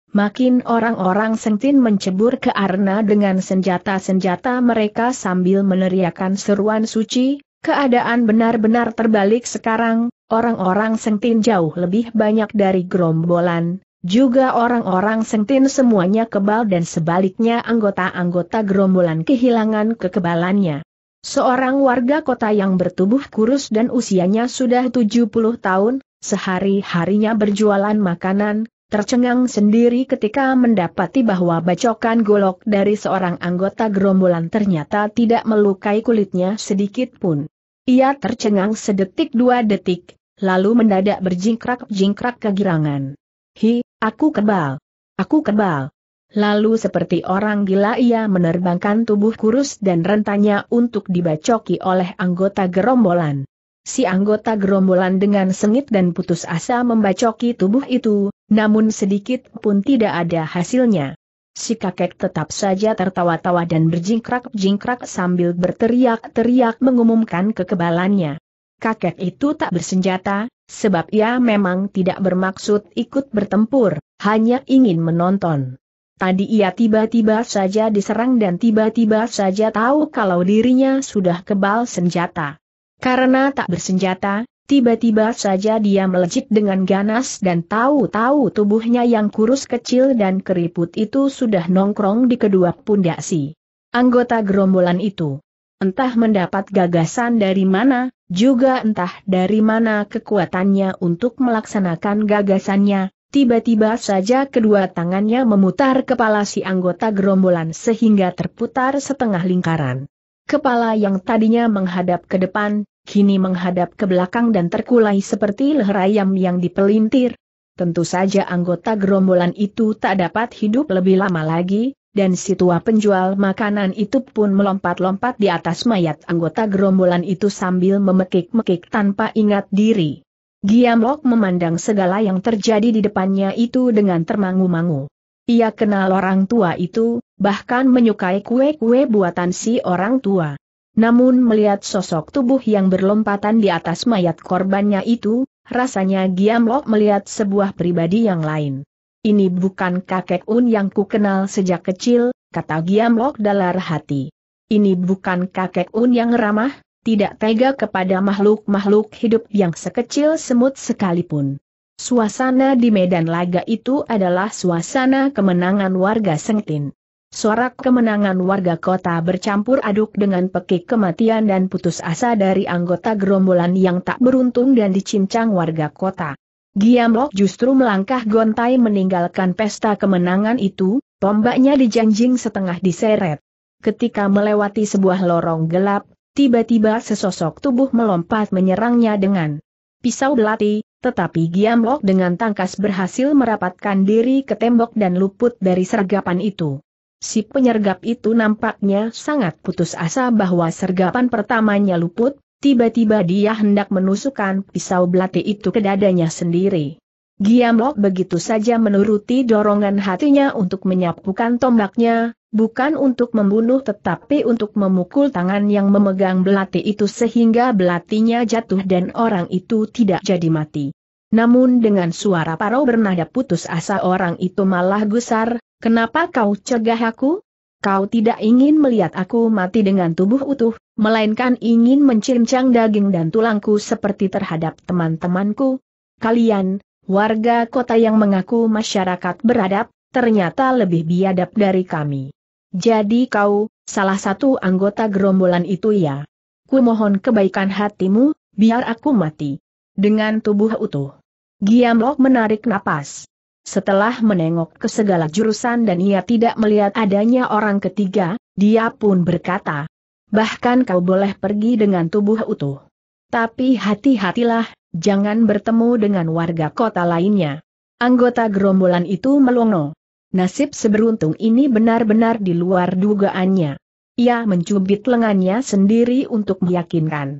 Makin orang-orang Sengtin mencebur ke Arna dengan senjata-senjata mereka sambil meneriakan seruan suci, Keadaan benar-benar terbalik sekarang, orang-orang sengtin jauh lebih banyak dari gerombolan, juga orang-orang sengtin semuanya kebal dan sebaliknya anggota-anggota gerombolan kehilangan kekebalannya. Seorang warga kota yang bertubuh kurus dan usianya sudah 70 tahun, sehari-harinya berjualan makanan, tercengang sendiri ketika mendapati bahwa bacokan golok dari seorang anggota gerombolan ternyata tidak melukai kulitnya sedikit pun. Ia tercengang sedetik dua detik, lalu mendadak berjingkrak-jingkrak kegirangan. Hi, aku kebal. Aku kebal. Lalu seperti orang gila ia menerbangkan tubuh kurus dan rentanya untuk dibacoki oleh anggota gerombolan. Si anggota gerombolan dengan sengit dan putus asa membacoki tubuh itu, namun sedikit pun tidak ada hasilnya. Si kakek tetap saja tertawa-tawa dan berjingkrak-jingkrak sambil berteriak-teriak mengumumkan kekebalannya. Kakek itu tak bersenjata, sebab ia memang tidak bermaksud ikut bertempur, hanya ingin menonton. Tadi ia tiba-tiba saja diserang dan tiba-tiba saja tahu kalau dirinya sudah kebal senjata. Karena tak bersenjata, Tiba-tiba saja dia melejit dengan ganas dan tahu-tahu tubuhnya yang kurus kecil dan keriput itu sudah nongkrong di kedua pundak si anggota gerombolan itu. Entah mendapat gagasan dari mana, juga entah dari mana kekuatannya untuk melaksanakan gagasannya, tiba-tiba saja kedua tangannya memutar kepala si anggota gerombolan sehingga terputar setengah lingkaran. Kepala yang tadinya menghadap ke depan, kini menghadap ke belakang dan terkulai seperti leher ayam yang dipelintir. Tentu saja anggota gerombolan itu tak dapat hidup lebih lama lagi, dan si tua penjual makanan itu pun melompat-lompat di atas mayat anggota gerombolan itu sambil memekik-mekik tanpa ingat diri. Giamlok memandang segala yang terjadi di depannya itu dengan termangu-mangu. Ia kenal orang tua itu, bahkan menyukai kue-kue buatan si orang tua. Namun melihat sosok tubuh yang berlompatan di atas mayat korbannya itu, rasanya Giamlo melihat sebuah pribadi yang lain. Ini bukan kakek Un yang ku kenal sejak kecil, kata Giamlo dalar hati. Ini bukan kakek Un yang ramah, tidak tega kepada makhluk-makhluk hidup yang sekecil semut sekalipun. Suasana di medan laga itu adalah suasana kemenangan warga Sengtin. Sorak kemenangan warga kota bercampur aduk dengan pekik kematian dan putus asa dari anggota gerombolan yang tak beruntung dan dicincang warga kota. Giamlok justru melangkah gontai meninggalkan pesta kemenangan itu, tombaknya dijanjing setengah diseret. Ketika melewati sebuah lorong gelap, tiba-tiba sesosok tubuh melompat menyerangnya dengan pisau belati, tetapi Giamlok dengan tangkas berhasil merapatkan diri ke tembok dan luput dari sergapan itu. Si penyergap itu nampaknya sangat putus asa bahwa sergapan pertamanya luput, tiba-tiba dia hendak menusukkan pisau belati itu ke dadanya sendiri. Giamlok begitu saja menuruti dorongan hatinya untuk menyapukan tombaknya, bukan untuk membunuh tetapi untuk memukul tangan yang memegang belati itu sehingga belatinya jatuh dan orang itu tidak jadi mati. Namun dengan suara parau bernada putus asa orang itu malah gusar, Kenapa kau cegah aku? Kau tidak ingin melihat aku mati dengan tubuh utuh, melainkan ingin mencincang daging dan tulangku seperti terhadap teman-temanku. Kalian, warga kota yang mengaku masyarakat beradab, ternyata lebih biadab dari kami. Jadi kau, salah satu anggota gerombolan itu ya. Kumohon kebaikan hatimu, biar aku mati. Dengan tubuh utuh. Giamlok menarik napas. Setelah menengok ke segala jurusan dan ia tidak melihat adanya orang ketiga, dia pun berkata, bahkan kau boleh pergi dengan tubuh utuh. Tapi hati-hatilah, jangan bertemu dengan warga kota lainnya. Anggota gerombolan itu melongo. Nasib seberuntung ini benar-benar di luar dugaannya. Ia mencubit lengannya sendiri untuk meyakinkan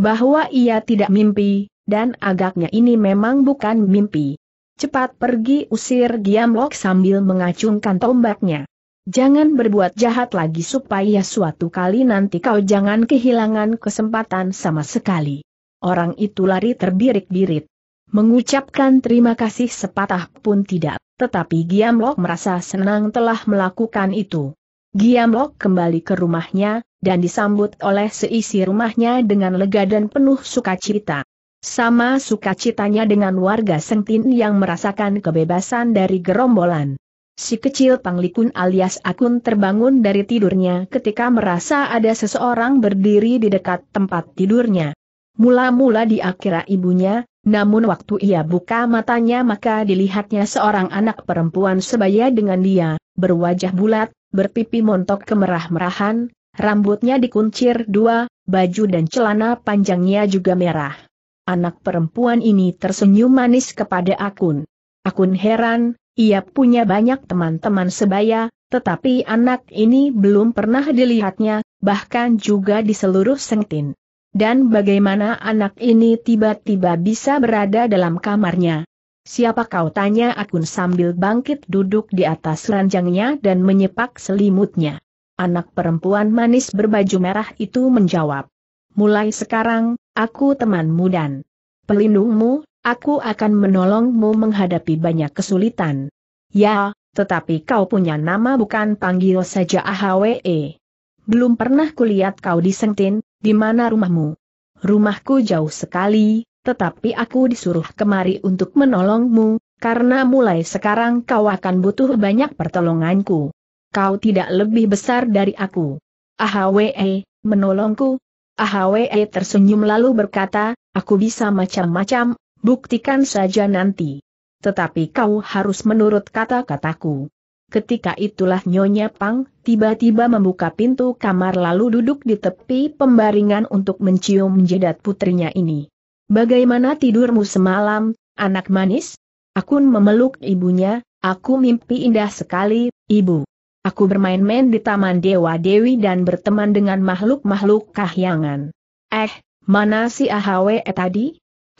bahwa ia tidak mimpi, dan agaknya ini memang bukan mimpi. Cepat pergi usir Giamlok sambil mengacungkan tombaknya. Jangan berbuat jahat lagi supaya suatu kali nanti kau jangan kehilangan kesempatan sama sekali. Orang itu lari terbirik-birit. Mengucapkan terima kasih sepatah pun tidak, tetapi Giamlok merasa senang telah melakukan itu. Giamlok kembali ke rumahnya, dan disambut oleh seisi rumahnya dengan lega dan penuh sukacita. Sama sukacitanya dengan warga Sengtin yang merasakan kebebasan dari gerombolan. Si kecil Panglikun alias Akun terbangun dari tidurnya ketika merasa ada seseorang berdiri di dekat tempat tidurnya. Mula-mula dia kira ibunya, namun waktu ia buka matanya maka dilihatnya seorang anak perempuan sebaya dengan dia, berwajah bulat, berpipi montok kemerah-merahan, rambutnya dikuncir dua, baju dan celana panjangnya juga merah. Anak perempuan ini tersenyum manis kepada Akun. Akun heran, ia punya banyak teman-teman sebaya, tetapi anak ini belum pernah dilihatnya, bahkan juga di seluruh Sengtin. Dan bagaimana anak ini tiba-tiba bisa berada dalam kamarnya? Siapa kau tanya Akun sambil bangkit duduk di atas ranjangnya dan menyepak selimutnya. Anak perempuan manis berbaju merah itu menjawab mulai sekarang, aku temanmu dan pelindungmu, aku akan menolongmu menghadapi banyak kesulitan. Ya, tetapi kau punya nama bukan panggil saja AHWE. Belum pernah kulihat kau di Sentin. di mana rumahmu? Rumahku jauh sekali, tetapi aku disuruh kemari untuk menolongmu, karena mulai sekarang kau akan butuh banyak pertolonganku. Kau tidak lebih besar dari aku. Ahwe, menolongku, AHWE e tersenyum lalu berkata, aku bisa macam-macam, buktikan saja nanti. Tetapi kau harus menurut kata-kataku. Ketika itulah Nyonya Pang tiba-tiba membuka pintu kamar lalu duduk di tepi pembaringan untuk mencium jidat putrinya ini. Bagaimana tidurmu semalam, anak manis? Aku memeluk ibunya, aku mimpi indah sekali, ibu. Aku bermain-main di Taman Dewa Dewi dan berteman dengan makhluk-makhluk kahyangan. Eh, mana si AHWE e tadi?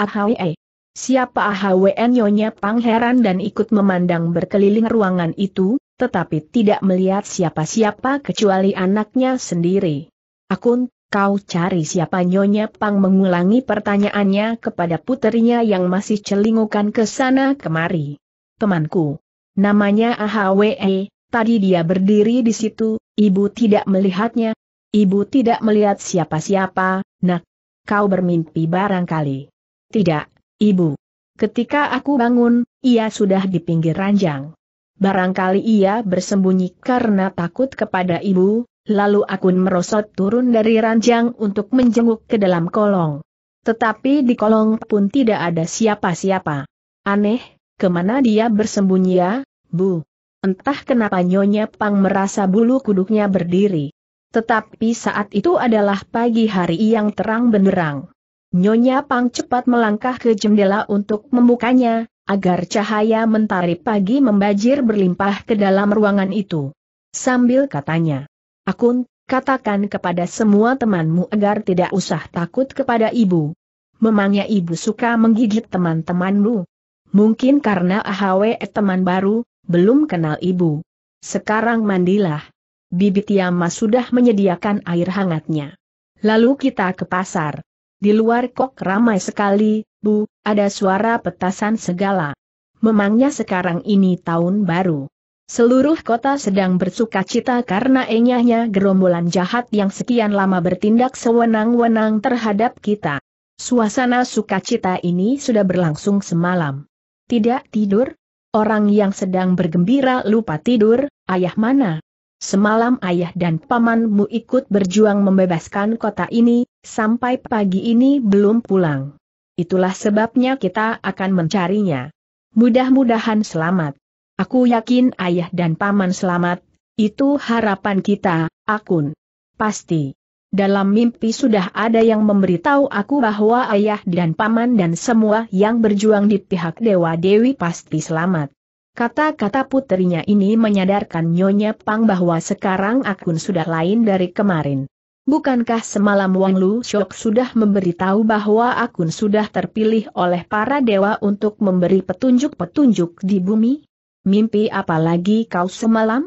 AHWE. E. Siapa AHWE e? nyonya pangeran dan ikut memandang berkeliling ruangan itu, tetapi tidak melihat siapa-siapa kecuali anaknya sendiri. Akun, kau cari siapa nyonya pang mengulangi pertanyaannya kepada putrinya yang masih celingukan ke sana kemari. Temanku. Namanya AHWE, Tadi dia berdiri di situ, ibu tidak melihatnya. Ibu tidak melihat siapa-siapa, nak. Kau bermimpi barangkali. Tidak, ibu. Ketika aku bangun, ia sudah di pinggir ranjang. Barangkali ia bersembunyi karena takut kepada ibu, lalu aku merosot turun dari ranjang untuk menjenguk ke dalam kolong. Tetapi di kolong pun tidak ada siapa-siapa. Aneh, kemana dia bersembunyi ya, Bu? Entah kenapa Nyonya Pang merasa bulu kuduknya berdiri. Tetapi saat itu adalah pagi hari yang terang benderang. Nyonya Pang cepat melangkah ke jendela untuk membukanya, agar cahaya mentari pagi membajir berlimpah ke dalam ruangan itu. Sambil katanya, Akun, katakan kepada semua temanmu agar tidak usah takut kepada ibu. Memangnya ibu suka menggigit teman-temanmu? Mungkin karena AHW teman baru, belum kenal ibu. Sekarang mandilah. Bibi Tiama sudah menyediakan air hangatnya. Lalu kita ke pasar. Di luar kok ramai sekali, Bu, ada suara petasan segala. Memangnya sekarang ini tahun baru. Seluruh kota sedang bersuka cita karena enyahnya gerombolan jahat yang sekian lama bertindak sewenang-wenang terhadap kita. Suasana sukacita ini sudah berlangsung semalam. Tidak tidur, Orang yang sedang bergembira lupa tidur, ayah mana? Semalam ayah dan pamanmu ikut berjuang membebaskan kota ini, sampai pagi ini belum pulang. Itulah sebabnya kita akan mencarinya. Mudah-mudahan selamat. Aku yakin ayah dan paman selamat, itu harapan kita, akun. Pasti. Dalam mimpi sudah ada yang memberitahu aku bahwa ayah dan paman dan semua yang berjuang di pihak Dewa Dewi pasti selamat. Kata-kata putrinya ini menyadarkan Nyonya Pang bahwa sekarang akun sudah lain dari kemarin. Bukankah semalam Wang Lu Shok sudah memberitahu bahwa akun sudah terpilih oleh para dewa untuk memberi petunjuk-petunjuk di bumi? Mimpi apalagi kau semalam?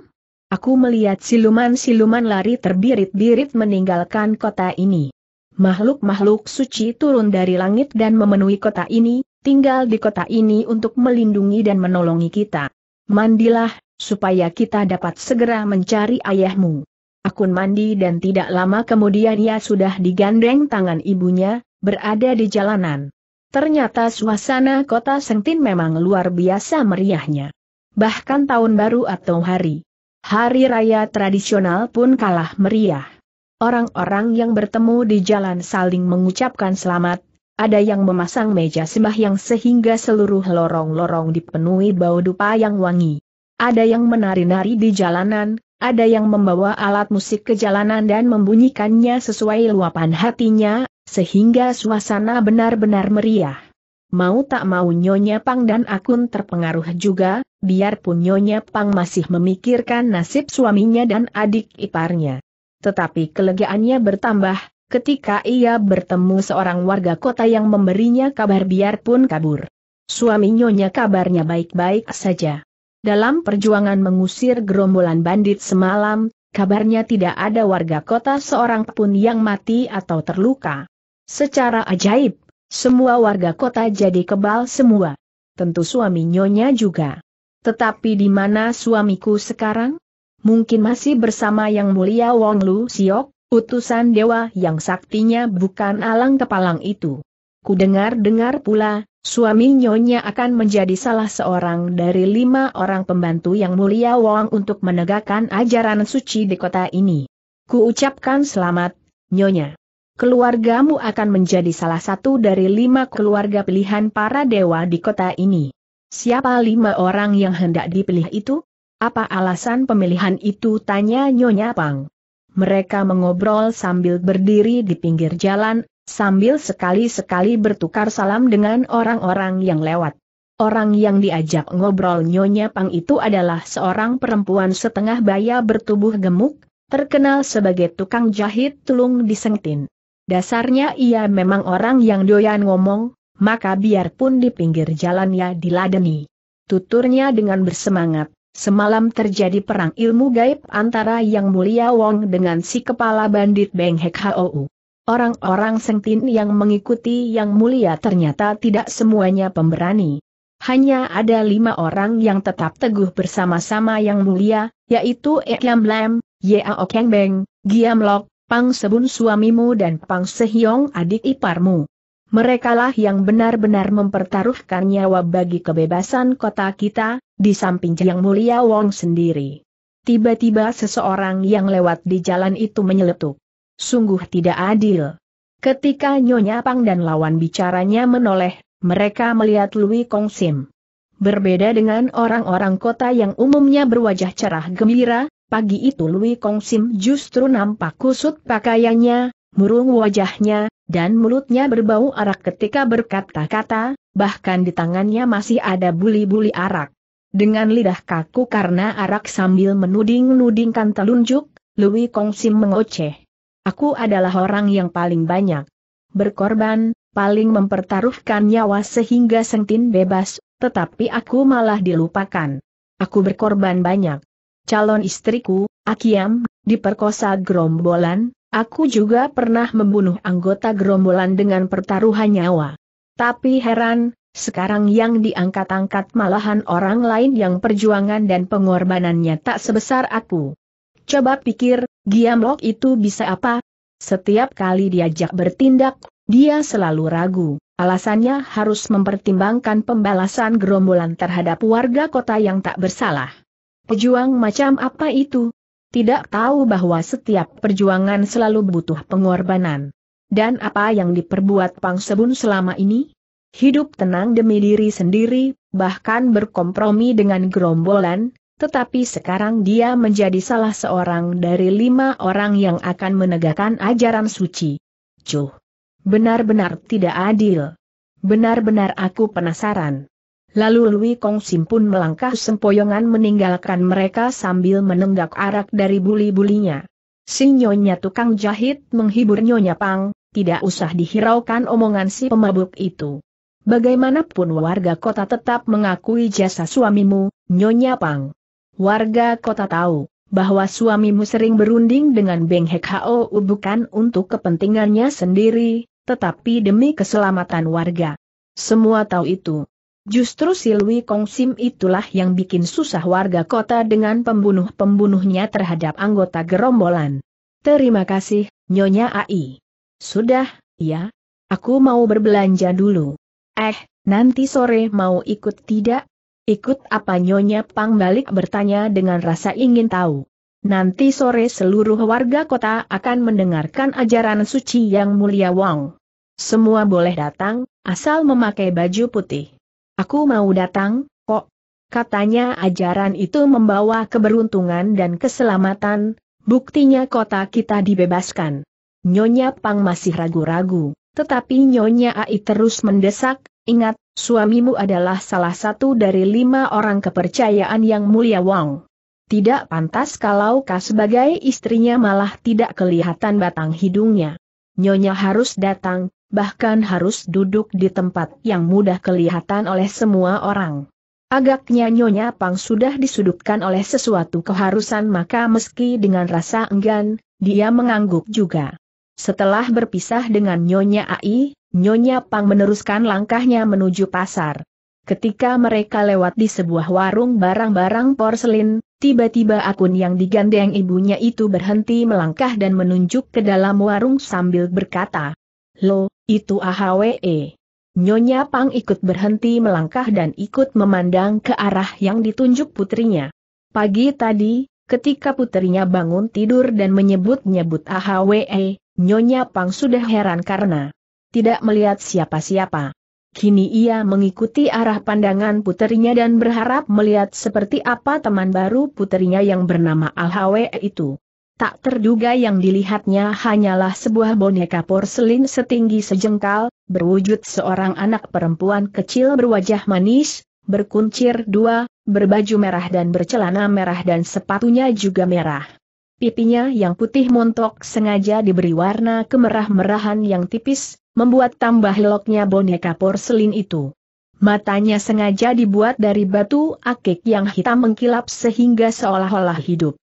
Aku melihat siluman-siluman lari terbirit-birit meninggalkan kota ini. Makhluk-makhluk suci turun dari langit dan memenuhi kota ini, tinggal di kota ini untuk melindungi dan menolongi kita. Mandilah, supaya kita dapat segera mencari ayahmu. Akun mandi dan tidak lama kemudian ia sudah digandeng tangan ibunya, berada di jalanan. Ternyata suasana kota Sengtin memang luar biasa meriahnya. Bahkan tahun baru atau hari Hari raya tradisional pun kalah meriah. Orang-orang yang bertemu di jalan saling mengucapkan selamat, ada yang memasang meja sembah yang sehingga seluruh lorong-lorong dipenuhi bau dupa yang wangi. Ada yang menari-nari di jalanan, ada yang membawa alat musik ke jalanan dan membunyikannya sesuai luapan hatinya, sehingga suasana benar-benar meriah. Mau tak mau Nyonya Pang dan Akun terpengaruh juga, biarpun Nyonya Pang masih memikirkan nasib suaminya dan adik iparnya. Tetapi kelegaannya bertambah, ketika ia bertemu seorang warga kota yang memberinya kabar biarpun kabur. Suami Nyonya kabarnya baik-baik saja. Dalam perjuangan mengusir gerombolan bandit semalam, kabarnya tidak ada warga kota seorang pun yang mati atau terluka. Secara ajaib, semua warga kota jadi kebal semua. Tentu suami Nyonya juga. Tetapi di mana suamiku sekarang? Mungkin masih bersama yang mulia Wong Lu Siok, utusan dewa yang saktinya bukan alang kepalang itu. Kudengar-dengar pula, suami nyonya akan menjadi salah seorang dari lima orang pembantu yang mulia Wong untuk menegakkan ajaran suci di kota ini. Kuucapkan selamat, nyonya. Keluargamu akan menjadi salah satu dari lima keluarga pilihan para dewa di kota ini. Siapa lima orang yang hendak dipilih itu? Apa alasan pemilihan itu? Tanya Nyonya Pang. Mereka mengobrol sambil berdiri di pinggir jalan, sambil sekali-sekali bertukar salam dengan orang-orang yang lewat. Orang yang diajak ngobrol Nyonya Pang itu adalah seorang perempuan setengah baya bertubuh gemuk, terkenal sebagai tukang jahit tulung disengtin. Dasarnya ia memang orang yang doyan ngomong, maka biarpun di pinggir jalannya diladeni. Tuturnya dengan bersemangat, semalam terjadi perang ilmu gaib antara Yang Mulia Wong dengan si kepala bandit Beng Hek Hou. Orang-orang sengtin yang mengikuti Yang Mulia ternyata tidak semuanya pemberani. Hanya ada lima orang yang tetap teguh bersama-sama Yang Mulia, yaitu Ekyam Lam, Yao Keng Beng, Giam Lok, Pang Sebun suamimu dan Pang Sehyong adik iparmu. Merekalah yang benar-benar mempertaruhkan nyawa bagi kebebasan kota kita, di samping yang mulia Wong sendiri. Tiba-tiba seseorang yang lewat di jalan itu menyeletuk. Sungguh tidak adil. Ketika Nyonya Pang dan lawan bicaranya menoleh, mereka melihat Lui Kong Sim. Berbeda dengan orang-orang kota yang umumnya berwajah cerah gembira, Pagi itu Lui Kong Sim justru nampak kusut pakaiannya, murung wajahnya, dan mulutnya berbau arak ketika berkata-kata, bahkan di tangannya masih ada buli-buli arak. Dengan lidah kaku karena arak sambil menuding-nudingkan telunjuk, Louis Kongsim mengoceh. Aku adalah orang yang paling banyak berkorban, paling mempertaruhkan nyawa sehingga sentin bebas, tetapi aku malah dilupakan. Aku berkorban banyak. Calon istriku, Akiam, diperkosa gerombolan, Aku juga pernah membunuh anggota gerombolan dengan pertaruhan nyawa. Tapi heran, sekarang yang diangkat-angkat malahan orang lain yang perjuangan dan pengorbanannya tak sebesar aku. Coba pikir, Giamlok itu bisa apa? Setiap kali diajak bertindak, dia selalu ragu. Alasannya harus mempertimbangkan pembalasan gerombolan terhadap warga kota yang tak bersalah. Pejuang macam apa itu? tidak tahu bahwa setiap perjuangan selalu butuh pengorbanan. Dan apa yang diperbuat Pang Sebun selama ini? Hidup tenang demi diri sendiri, bahkan berkompromi dengan gerombolan, tetapi sekarang dia menjadi salah seorang dari lima orang yang akan menegakkan ajaran suci. Cuh! Benar-benar tidak adil. Benar-benar aku penasaran. Lalu Lui Kong Sim pun melangkah sempoyongan meninggalkan mereka sambil menenggak arak dari buli-bulinya. Si nyonya tukang jahit menghibur nyonya Pang, tidak usah dihiraukan omongan si pemabuk itu. Bagaimanapun warga kota tetap mengakui jasa suamimu, nyonya Pang. Warga kota tahu bahwa suamimu sering berunding dengan Beng Hek Hao bukan untuk kepentingannya sendiri, tetapi demi keselamatan warga. Semua tahu itu. Justru si Lui Kong Sim itulah yang bikin susah warga kota dengan pembunuh-pembunuhnya terhadap anggota gerombolan. Terima kasih, Nyonya AI. Sudah, ya. Aku mau berbelanja dulu. Eh, nanti sore mau ikut tidak? Ikut apa Nyonya Pang balik bertanya dengan rasa ingin tahu. Nanti sore seluruh warga kota akan mendengarkan ajaran suci yang mulia Wang. Semua boleh datang, asal memakai baju putih. Aku mau datang, kok. Katanya ajaran itu membawa keberuntungan dan keselamatan, buktinya kota kita dibebaskan. Nyonya Pang masih ragu-ragu, tetapi Nyonya Ai terus mendesak, ingat, suamimu adalah salah satu dari lima orang kepercayaan yang mulia Wang. Tidak pantas kalau kau sebagai istrinya malah tidak kelihatan batang hidungnya. Nyonya harus datang, bahkan harus duduk di tempat yang mudah kelihatan oleh semua orang. Agaknya Nyonya Pang sudah disudutkan oleh sesuatu keharusan maka meski dengan rasa enggan, dia mengangguk juga. Setelah berpisah dengan Nyonya Ai, Nyonya Pang meneruskan langkahnya menuju pasar. Ketika mereka lewat di sebuah warung barang-barang porselin, tiba-tiba akun yang digandeng ibunya itu berhenti melangkah dan menunjuk ke dalam warung sambil berkata, Lo, itu AHWE. Nyonya Pang ikut berhenti melangkah dan ikut memandang ke arah yang ditunjuk putrinya. Pagi tadi, ketika putrinya bangun tidur dan menyebut-nyebut AHWE, Nyonya Pang sudah heran karena tidak melihat siapa-siapa. Kini ia mengikuti arah pandangan putrinya dan berharap melihat seperti apa teman baru putrinya yang bernama AHWE itu. Tak terduga yang dilihatnya hanyalah sebuah boneka porselin setinggi sejengkal, berwujud seorang anak perempuan kecil berwajah manis, berkuncir dua, berbaju merah dan bercelana merah dan sepatunya juga merah. Pipinya yang putih montok sengaja diberi warna kemerah-merahan yang tipis, membuat tambah loknya boneka porselin itu. Matanya sengaja dibuat dari batu akik yang hitam mengkilap sehingga seolah-olah hidup.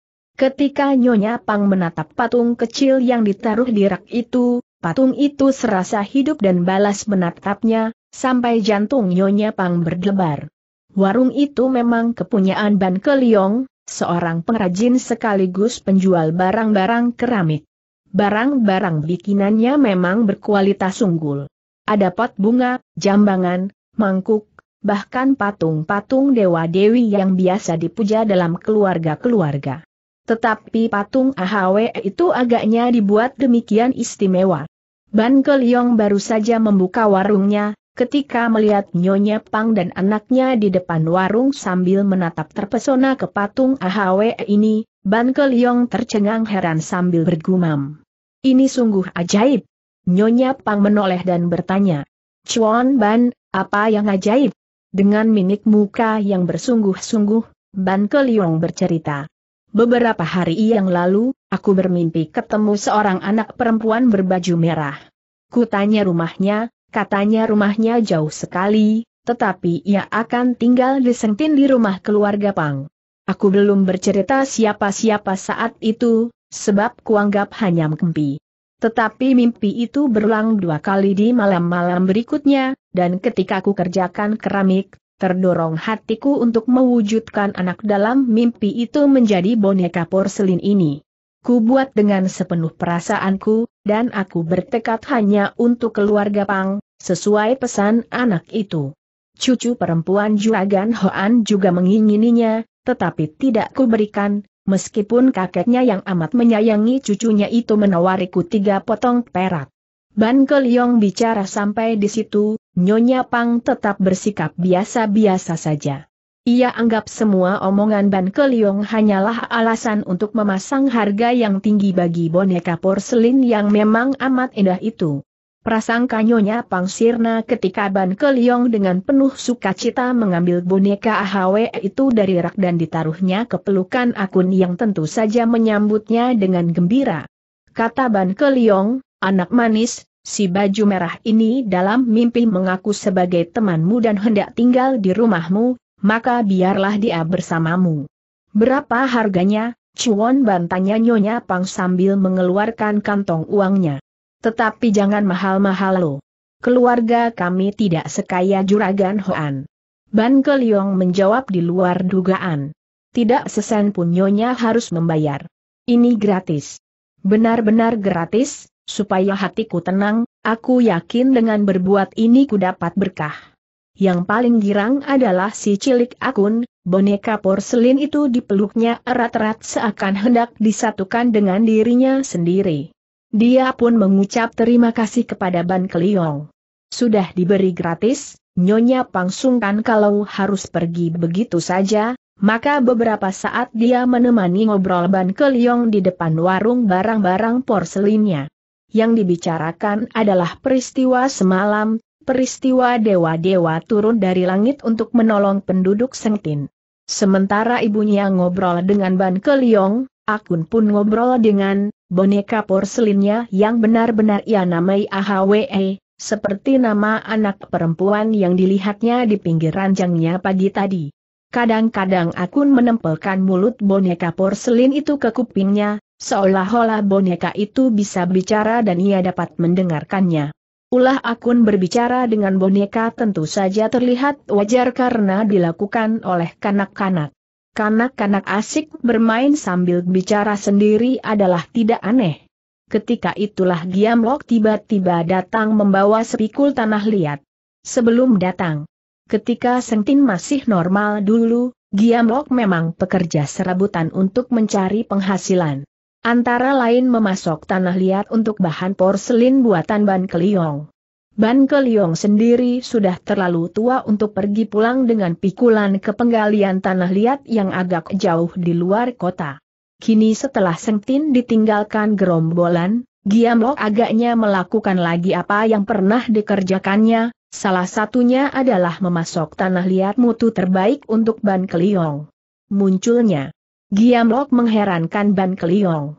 Ketika Nyonya Pang menatap patung kecil yang ditaruh di rak itu, patung itu serasa hidup dan balas menatapnya, sampai jantung Nyonya Pang berdebar. Warung itu memang kepunyaan Ban Keliong, seorang pengrajin sekaligus penjual barang-barang keramik. Barang-barang bikinannya memang berkualitas unggul. Ada pot bunga, jambangan, mangkuk, bahkan patung-patung dewa-dewi yang biasa dipuja dalam keluarga-keluarga. Tetapi patung Ahwe itu agaknya dibuat demikian istimewa. Ban Keliong baru saja membuka warungnya, ketika melihat Nyonya Pang dan anaknya di depan warung sambil menatap terpesona ke patung Ahwe ini, Ban Keliong tercengang heran sambil bergumam. Ini sungguh ajaib. Nyonya Pang menoleh dan bertanya. Chuan Ban, apa yang ajaib? Dengan mimik muka yang bersungguh-sungguh, Ban Keliong bercerita. Beberapa hari yang lalu, aku bermimpi ketemu seorang anak perempuan berbaju merah. Kutanya rumahnya, katanya rumahnya jauh sekali, tetapi ia akan tinggal di Sengtin di rumah keluarga Pang. Aku belum bercerita siapa-siapa saat itu, sebab kuanggap hanya mimpi. Tetapi mimpi itu berulang dua kali di malam-malam berikutnya, dan ketika aku kerjakan keramik, Terdorong hatiku untuk mewujudkan anak dalam mimpi itu menjadi boneka porselin ini. Ku buat dengan sepenuh perasaanku, dan aku bertekad hanya untuk keluarga Pang, sesuai pesan anak itu. Cucu perempuan Juragan Hoan juga mengingininya, tetapi tidak ku berikan, meskipun kakeknya yang amat menyayangi cucunya itu menawariku tiga potong perak. Ban Keliong bicara sampai di situ, Nyonya Pang tetap bersikap biasa-biasa saja. Ia anggap semua omongan Ban Keliong hanyalah alasan untuk memasang harga yang tinggi bagi boneka porselin yang memang amat indah itu. Prasangka Nyonya Pang Sirna ketika Ban Keliong dengan penuh sukacita mengambil boneka AHW itu dari rak dan ditaruhnya ke pelukan akun yang tentu saja menyambutnya dengan gembira. Kata Ban Keliong, anak manis, si baju merah ini dalam mimpi mengaku sebagai temanmu dan hendak tinggal di rumahmu, maka biarlah dia bersamamu. Berapa harganya? Cuan bantanya Nyonya Pang sambil mengeluarkan kantong uangnya. Tetapi jangan mahal-mahal lo. Keluarga kami tidak sekaya juragan Hoan. Ban Keliong menjawab di luar dugaan. Tidak sesen pun Nyonya harus membayar. Ini gratis. Benar-benar gratis, supaya hatiku tenang, aku yakin dengan berbuat ini ku dapat berkah. Yang paling girang adalah si cilik akun, boneka porselin itu dipeluknya erat-erat seakan hendak disatukan dengan dirinya sendiri. Dia pun mengucap terima kasih kepada Ban Keliong. Sudah diberi gratis, Nyonya pangsungkan kalau harus pergi begitu saja, maka beberapa saat dia menemani ngobrol Ban Keliong di depan warung barang-barang porselinnya yang dibicarakan adalah peristiwa semalam, peristiwa dewa-dewa turun dari langit untuk menolong penduduk Sengtin. Sementara ibunya ngobrol dengan Ban Keliong, Akun pun ngobrol dengan boneka porselinnya yang benar-benar ia namai AHWE, seperti nama anak perempuan yang dilihatnya di pinggir ranjangnya pagi tadi. Kadang-kadang Akun menempelkan mulut boneka porselin itu ke kupingnya, Seolah-olah boneka itu bisa bicara dan ia dapat mendengarkannya. Ulah akun berbicara dengan boneka tentu saja terlihat wajar karena dilakukan oleh kanak-kanak. Kanak-kanak asik bermain sambil bicara sendiri adalah tidak aneh. Ketika itulah Giam Lok tiba-tiba datang membawa sepikul tanah liat. Sebelum datang, ketika Sengtin masih normal dulu, Giam Lok memang pekerja serabutan untuk mencari penghasilan. Antara lain memasok tanah liat untuk bahan porselin buatan Ban Keliong. Ban Keliong sendiri sudah terlalu tua untuk pergi pulang dengan pikulan ke penggalian tanah liat yang agak jauh di luar kota. Kini setelah Tin ditinggalkan gerombolan, Giamlok agaknya melakukan lagi apa yang pernah dikerjakannya, salah satunya adalah memasok tanah liat mutu terbaik untuk Ban Keliong. Munculnya Giam Lok mengherankan Ban Keliong.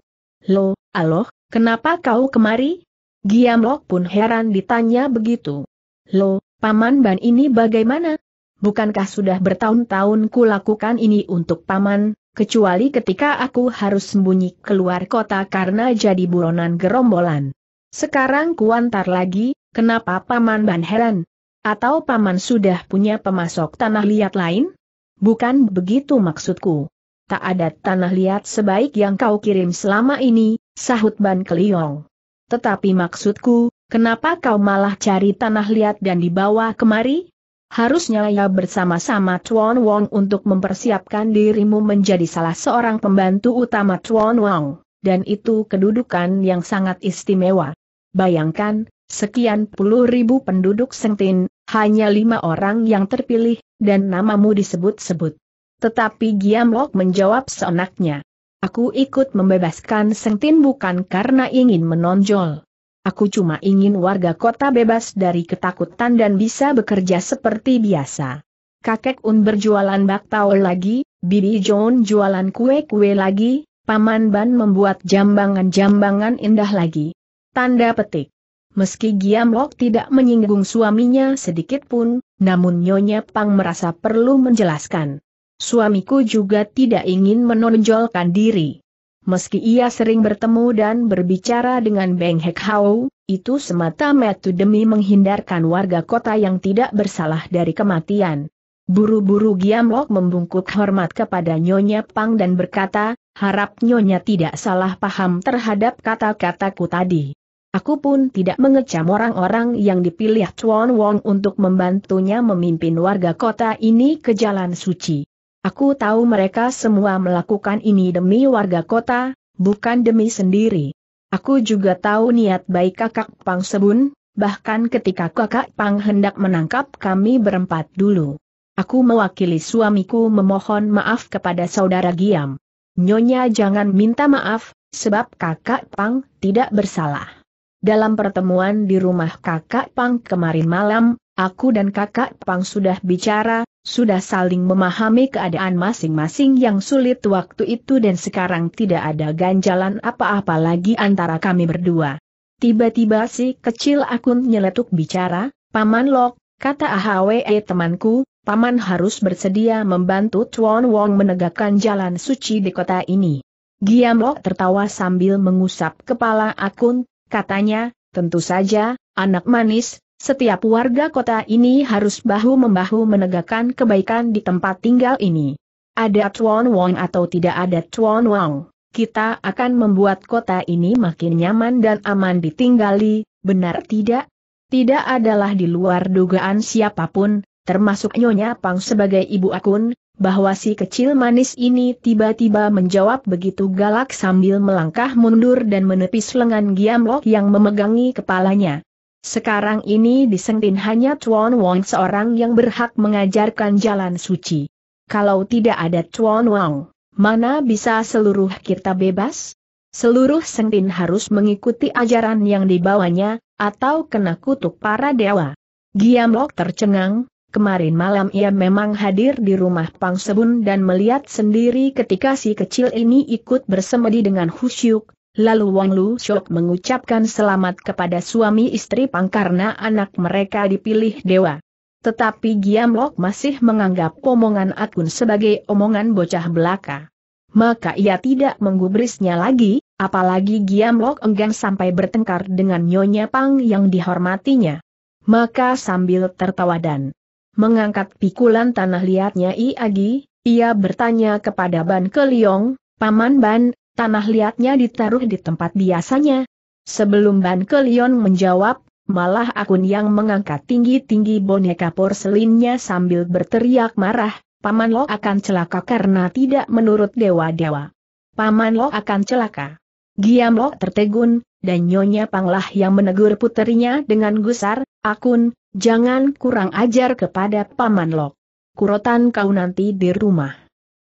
Lo, Aloh, kenapa kau kemari? Giam Lok pun heran ditanya begitu. Lo, Paman Ban ini bagaimana? Bukankah sudah bertahun-tahun kulakukan ini untuk Paman, kecuali ketika aku harus sembunyi keluar kota karena jadi buronan gerombolan. Sekarang kuantar lagi, kenapa Paman Ban heran? Atau Paman sudah punya pemasok tanah liat lain? Bukan begitu maksudku tak ada tanah liat sebaik yang kau kirim selama ini, sahut Ban Keliong. Tetapi maksudku, kenapa kau malah cari tanah liat dan dibawa kemari? Harusnya ya bersama-sama Tuan Wong untuk mempersiapkan dirimu menjadi salah seorang pembantu utama Tuan Wong, dan itu kedudukan yang sangat istimewa. Bayangkan, sekian puluh ribu penduduk Sengtin, hanya lima orang yang terpilih, dan namamu disebut-sebut. Tetapi Giam Lok menjawab seenaknya. Aku ikut membebaskan Sengtin bukan karena ingin menonjol. Aku cuma ingin warga kota bebas dari ketakutan dan bisa bekerja seperti biasa. Kakek Un berjualan baktau lagi, Bibi John jualan kue-kue lagi, Paman Ban membuat jambangan-jambangan indah lagi. Tanda petik. Meski Giam Lok tidak menyinggung suaminya sedikit pun, namun Nyonya Pang merasa perlu menjelaskan. Suamiku juga tidak ingin menonjolkan diri. Meski ia sering bertemu dan berbicara dengan Beng Hek Hau, itu semata-mata demi menghindarkan warga kota yang tidak bersalah dari kematian. Buru-buru Giamlok membungkuk hormat kepada Nyonya Pang dan berkata, harap Nyonya tidak salah paham terhadap kata-kataku tadi. Aku pun tidak mengecam orang-orang yang dipilih Chuan Wong untuk membantunya memimpin warga kota ini ke jalan suci. Aku tahu mereka semua melakukan ini demi warga kota, bukan demi sendiri. Aku juga tahu niat baik kakak Pang Sebun, bahkan ketika kakak Pang hendak menangkap kami berempat dulu. Aku mewakili suamiku memohon maaf kepada saudara Giam. Nyonya jangan minta maaf, sebab kakak Pang tidak bersalah. Dalam pertemuan di rumah kakak Pang kemarin malam, aku dan kakak Pang sudah bicara, sudah saling memahami keadaan masing-masing yang sulit waktu itu dan sekarang tidak ada ganjalan apa-apa lagi antara kami berdua. Tiba-tiba si kecil akun nyeletuk bicara, Paman Lok, kata AHWE eh, temanku, Paman harus bersedia membantu Tuan Wong menegakkan jalan suci di kota ini. Giam Lok tertawa sambil mengusap kepala akun, katanya, tentu saja, anak manis, setiap warga kota ini harus bahu-membahu menegakkan kebaikan di tempat tinggal ini. Ada Tuan Wong atau tidak ada Tuan Wong, kita akan membuat kota ini makin nyaman dan aman ditinggali, benar tidak? Tidak adalah di luar dugaan siapapun, termasuk Nyonya Pang sebagai ibu akun, bahwa si kecil manis ini tiba-tiba menjawab begitu galak sambil melangkah mundur dan menepis lengan Giamlok yang memegangi kepalanya. Sekarang ini di Sengtin hanya Chuan Wang seorang yang berhak mengajarkan jalan suci. Kalau tidak ada Chuan Wang, mana bisa seluruh kita bebas? Seluruh Sengtin harus mengikuti ajaran yang dibawanya, atau kena kutuk para dewa. Giam Lok tercengang, Kemarin malam ia memang hadir di rumah Pang Sebun dan melihat sendiri ketika si kecil ini ikut bersemedi dengan Husyuk, Lalu Wang Lu Shok mengucapkan selamat kepada suami istri Pang karena anak mereka dipilih dewa. Tetapi Giam Lok masih menganggap omongan Akun sebagai omongan bocah belaka. Maka ia tidak menggubrisnya lagi, apalagi Giam Lok enggan sampai bertengkar dengan Nyonya Pang yang dihormatinya. Maka sambil tertawa dan mengangkat pikulan tanah liatnya Iagi, ia bertanya kepada Ban Keliong, Paman Ban, tanah liatnya ditaruh di tempat biasanya. Sebelum Ban Kelion menjawab, malah akun yang mengangkat tinggi-tinggi boneka porselinnya sambil berteriak marah, Paman Lo akan celaka karena tidak menurut dewa-dewa. Paman Lo akan celaka. Giam Lo tertegun, dan Nyonya Panglah yang menegur puterinya dengan gusar, akun, jangan kurang ajar kepada Paman Lo. Kurotan kau nanti di rumah.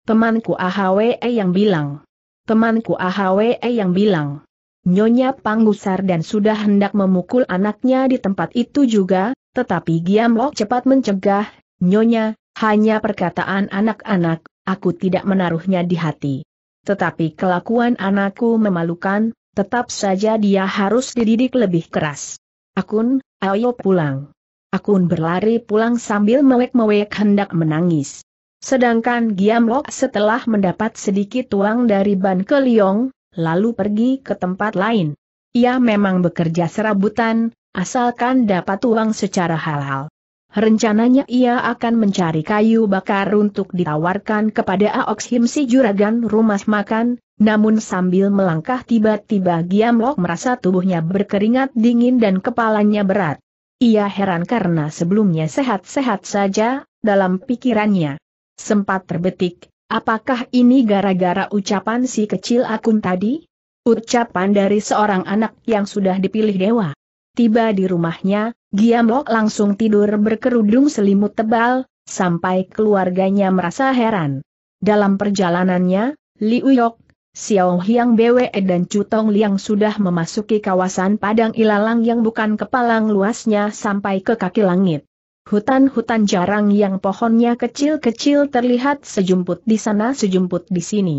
Temanku AHWE yang bilang temanku AHWE yang bilang. Nyonya Panggusar dan sudah hendak memukul anaknya di tempat itu juga, tetapi Giamlok cepat mencegah, Nyonya, hanya perkataan anak-anak, aku tidak menaruhnya di hati. Tetapi kelakuan anakku memalukan, tetap saja dia harus dididik lebih keras. Akun, ayo pulang. Akun berlari pulang sambil mewek-mewek hendak menangis. Sedangkan Giam Lok setelah mendapat sedikit uang dari Ban Keliong, lalu pergi ke tempat lain. Ia memang bekerja serabutan, asalkan dapat uang secara halal. Rencananya ia akan mencari kayu bakar untuk ditawarkan kepada Aok Him si juragan rumah makan, namun sambil melangkah tiba-tiba Giam Lok merasa tubuhnya berkeringat dingin dan kepalanya berat. Ia heran karena sebelumnya sehat-sehat saja, dalam pikirannya. Sempat terbetik, apakah ini gara-gara ucapan si kecil akun tadi? Ucapan dari seorang anak yang sudah dipilih dewa. Tiba di rumahnya, Giamlok langsung tidur berkerudung selimut tebal, sampai keluarganya merasa heran. Dalam perjalanannya, Li Uyok, Xiao Hiang Bwe dan Chu Tong Liang sudah memasuki kawasan padang ilalang yang bukan kepalang luasnya sampai ke kaki langit. Hutan-hutan jarang yang pohonnya kecil-kecil terlihat sejumput di sana sejumput di sini.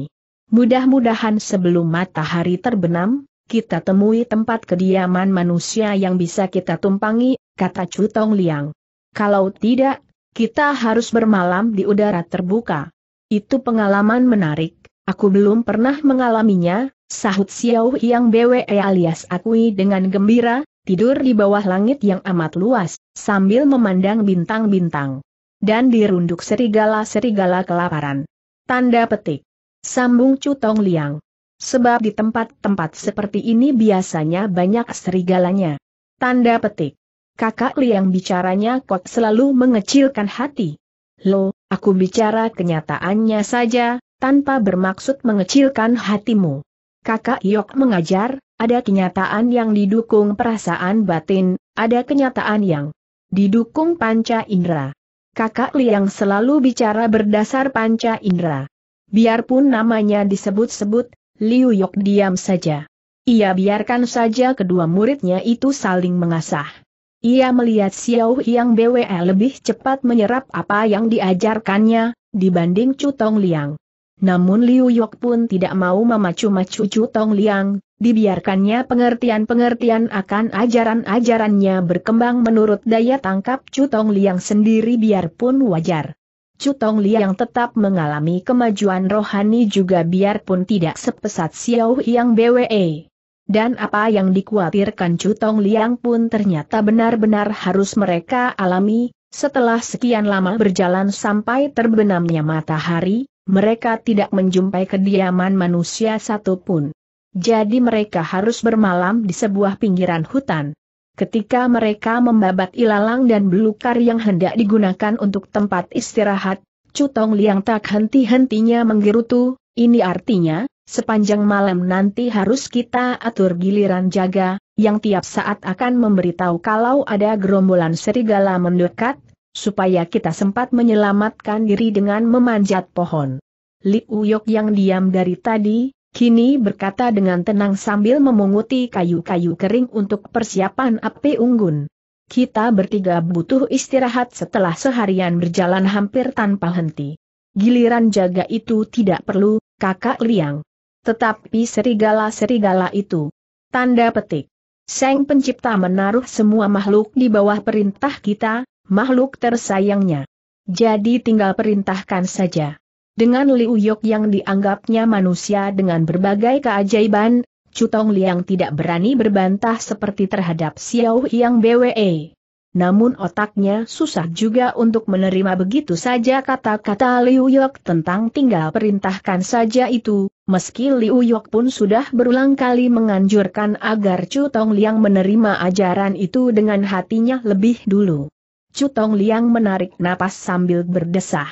Mudah-mudahan sebelum matahari terbenam, kita temui tempat kediaman manusia yang bisa kita tumpangi, kata Cutong Liang. Kalau tidak, kita harus bermalam di udara terbuka. Itu pengalaman menarik, aku belum pernah mengalaminya, sahut Xiao Yang Bwe alias akui dengan gembira, tidur di bawah langit yang amat luas, sambil memandang bintang-bintang. Dan dirunduk serigala-serigala kelaparan. Tanda petik. Sambung Cutong Liang. Sebab di tempat-tempat seperti ini biasanya banyak serigalanya. Tanda petik. Kakak Liang bicaranya kok selalu mengecilkan hati. Lo, aku bicara kenyataannya saja, tanpa bermaksud mengecilkan hatimu. Kakak Yok mengajar, ada kenyataan yang didukung perasaan batin, ada kenyataan yang didukung panca indera. Kakak Liang selalu bicara berdasar panca indera. Biarpun namanya disebut-sebut, Liu Yok diam saja. Ia biarkan saja kedua muridnya itu saling mengasah. Ia melihat Xiao Yang BWE lebih cepat menyerap apa yang diajarkannya, dibanding Cutong Liang. Namun Liu Yok pun tidak mau memacu-macu Chu Tong Liang, dibiarkannya pengertian-pengertian akan ajaran-ajarannya berkembang menurut daya tangkap Chu Tong Liang sendiri biarpun wajar. Chu Tong Liang tetap mengalami kemajuan rohani juga biarpun tidak sepesat Xiao Yang BWE. Dan apa yang dikhawatirkan Chu Tong Liang pun ternyata benar-benar harus mereka alami, setelah sekian lama berjalan sampai terbenamnya matahari, mereka tidak menjumpai kediaman manusia satupun. Jadi mereka harus bermalam di sebuah pinggiran hutan. Ketika mereka membabat ilalang dan belukar yang hendak digunakan untuk tempat istirahat, Cutong Liang tak henti-hentinya menggerutu, ini artinya, sepanjang malam nanti harus kita atur giliran jaga, yang tiap saat akan memberitahu kalau ada gerombolan serigala mendekat, supaya kita sempat menyelamatkan diri dengan memanjat pohon. Li Uyok yang diam dari tadi, kini berkata dengan tenang sambil memunguti kayu-kayu kering untuk persiapan api unggun. Kita bertiga butuh istirahat setelah seharian berjalan hampir tanpa henti. Giliran jaga itu tidak perlu, kakak liang. Tetapi serigala-serigala itu. Tanda petik. Seng pencipta menaruh semua makhluk di bawah perintah kita, makhluk tersayangnya. Jadi tinggal perintahkan saja. Dengan Liu Yok yang dianggapnya manusia dengan berbagai keajaiban, Cutong Liang tidak berani berbantah seperti terhadap Xiao Yang BWE. Namun otaknya susah juga untuk menerima begitu saja kata-kata Liu Yok tentang tinggal perintahkan saja itu, meski Liu Yok pun sudah berulang kali menganjurkan agar Cutong Liang menerima ajaran itu dengan hatinya lebih dulu. Cutong Liang menarik napas sambil berdesah.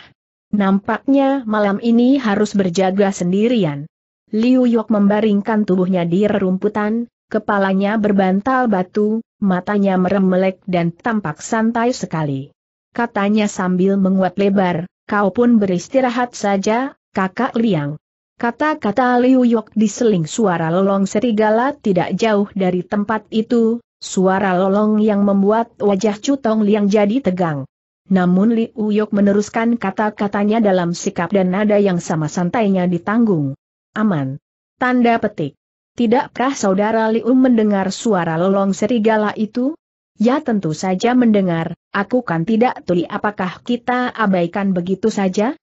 Nampaknya malam ini harus berjaga sendirian. Liu Yok membaringkan tubuhnya di rerumputan, kepalanya berbantal batu, matanya merem melek dan tampak santai sekali. Katanya sambil menguat lebar, kau pun beristirahat saja, kakak Liang. Kata-kata Liu Yok diseling suara lolong serigala tidak jauh dari tempat itu, suara lolong yang membuat wajah Cutong Liang jadi tegang. Namun Li Uyok meneruskan kata-katanya dalam sikap dan nada yang sama santainya ditanggung. Aman. Tanda petik. Tidakkah saudara Liu mendengar suara lolong serigala itu? Ya tentu saja mendengar, aku kan tidak tuli apakah kita abaikan begitu saja?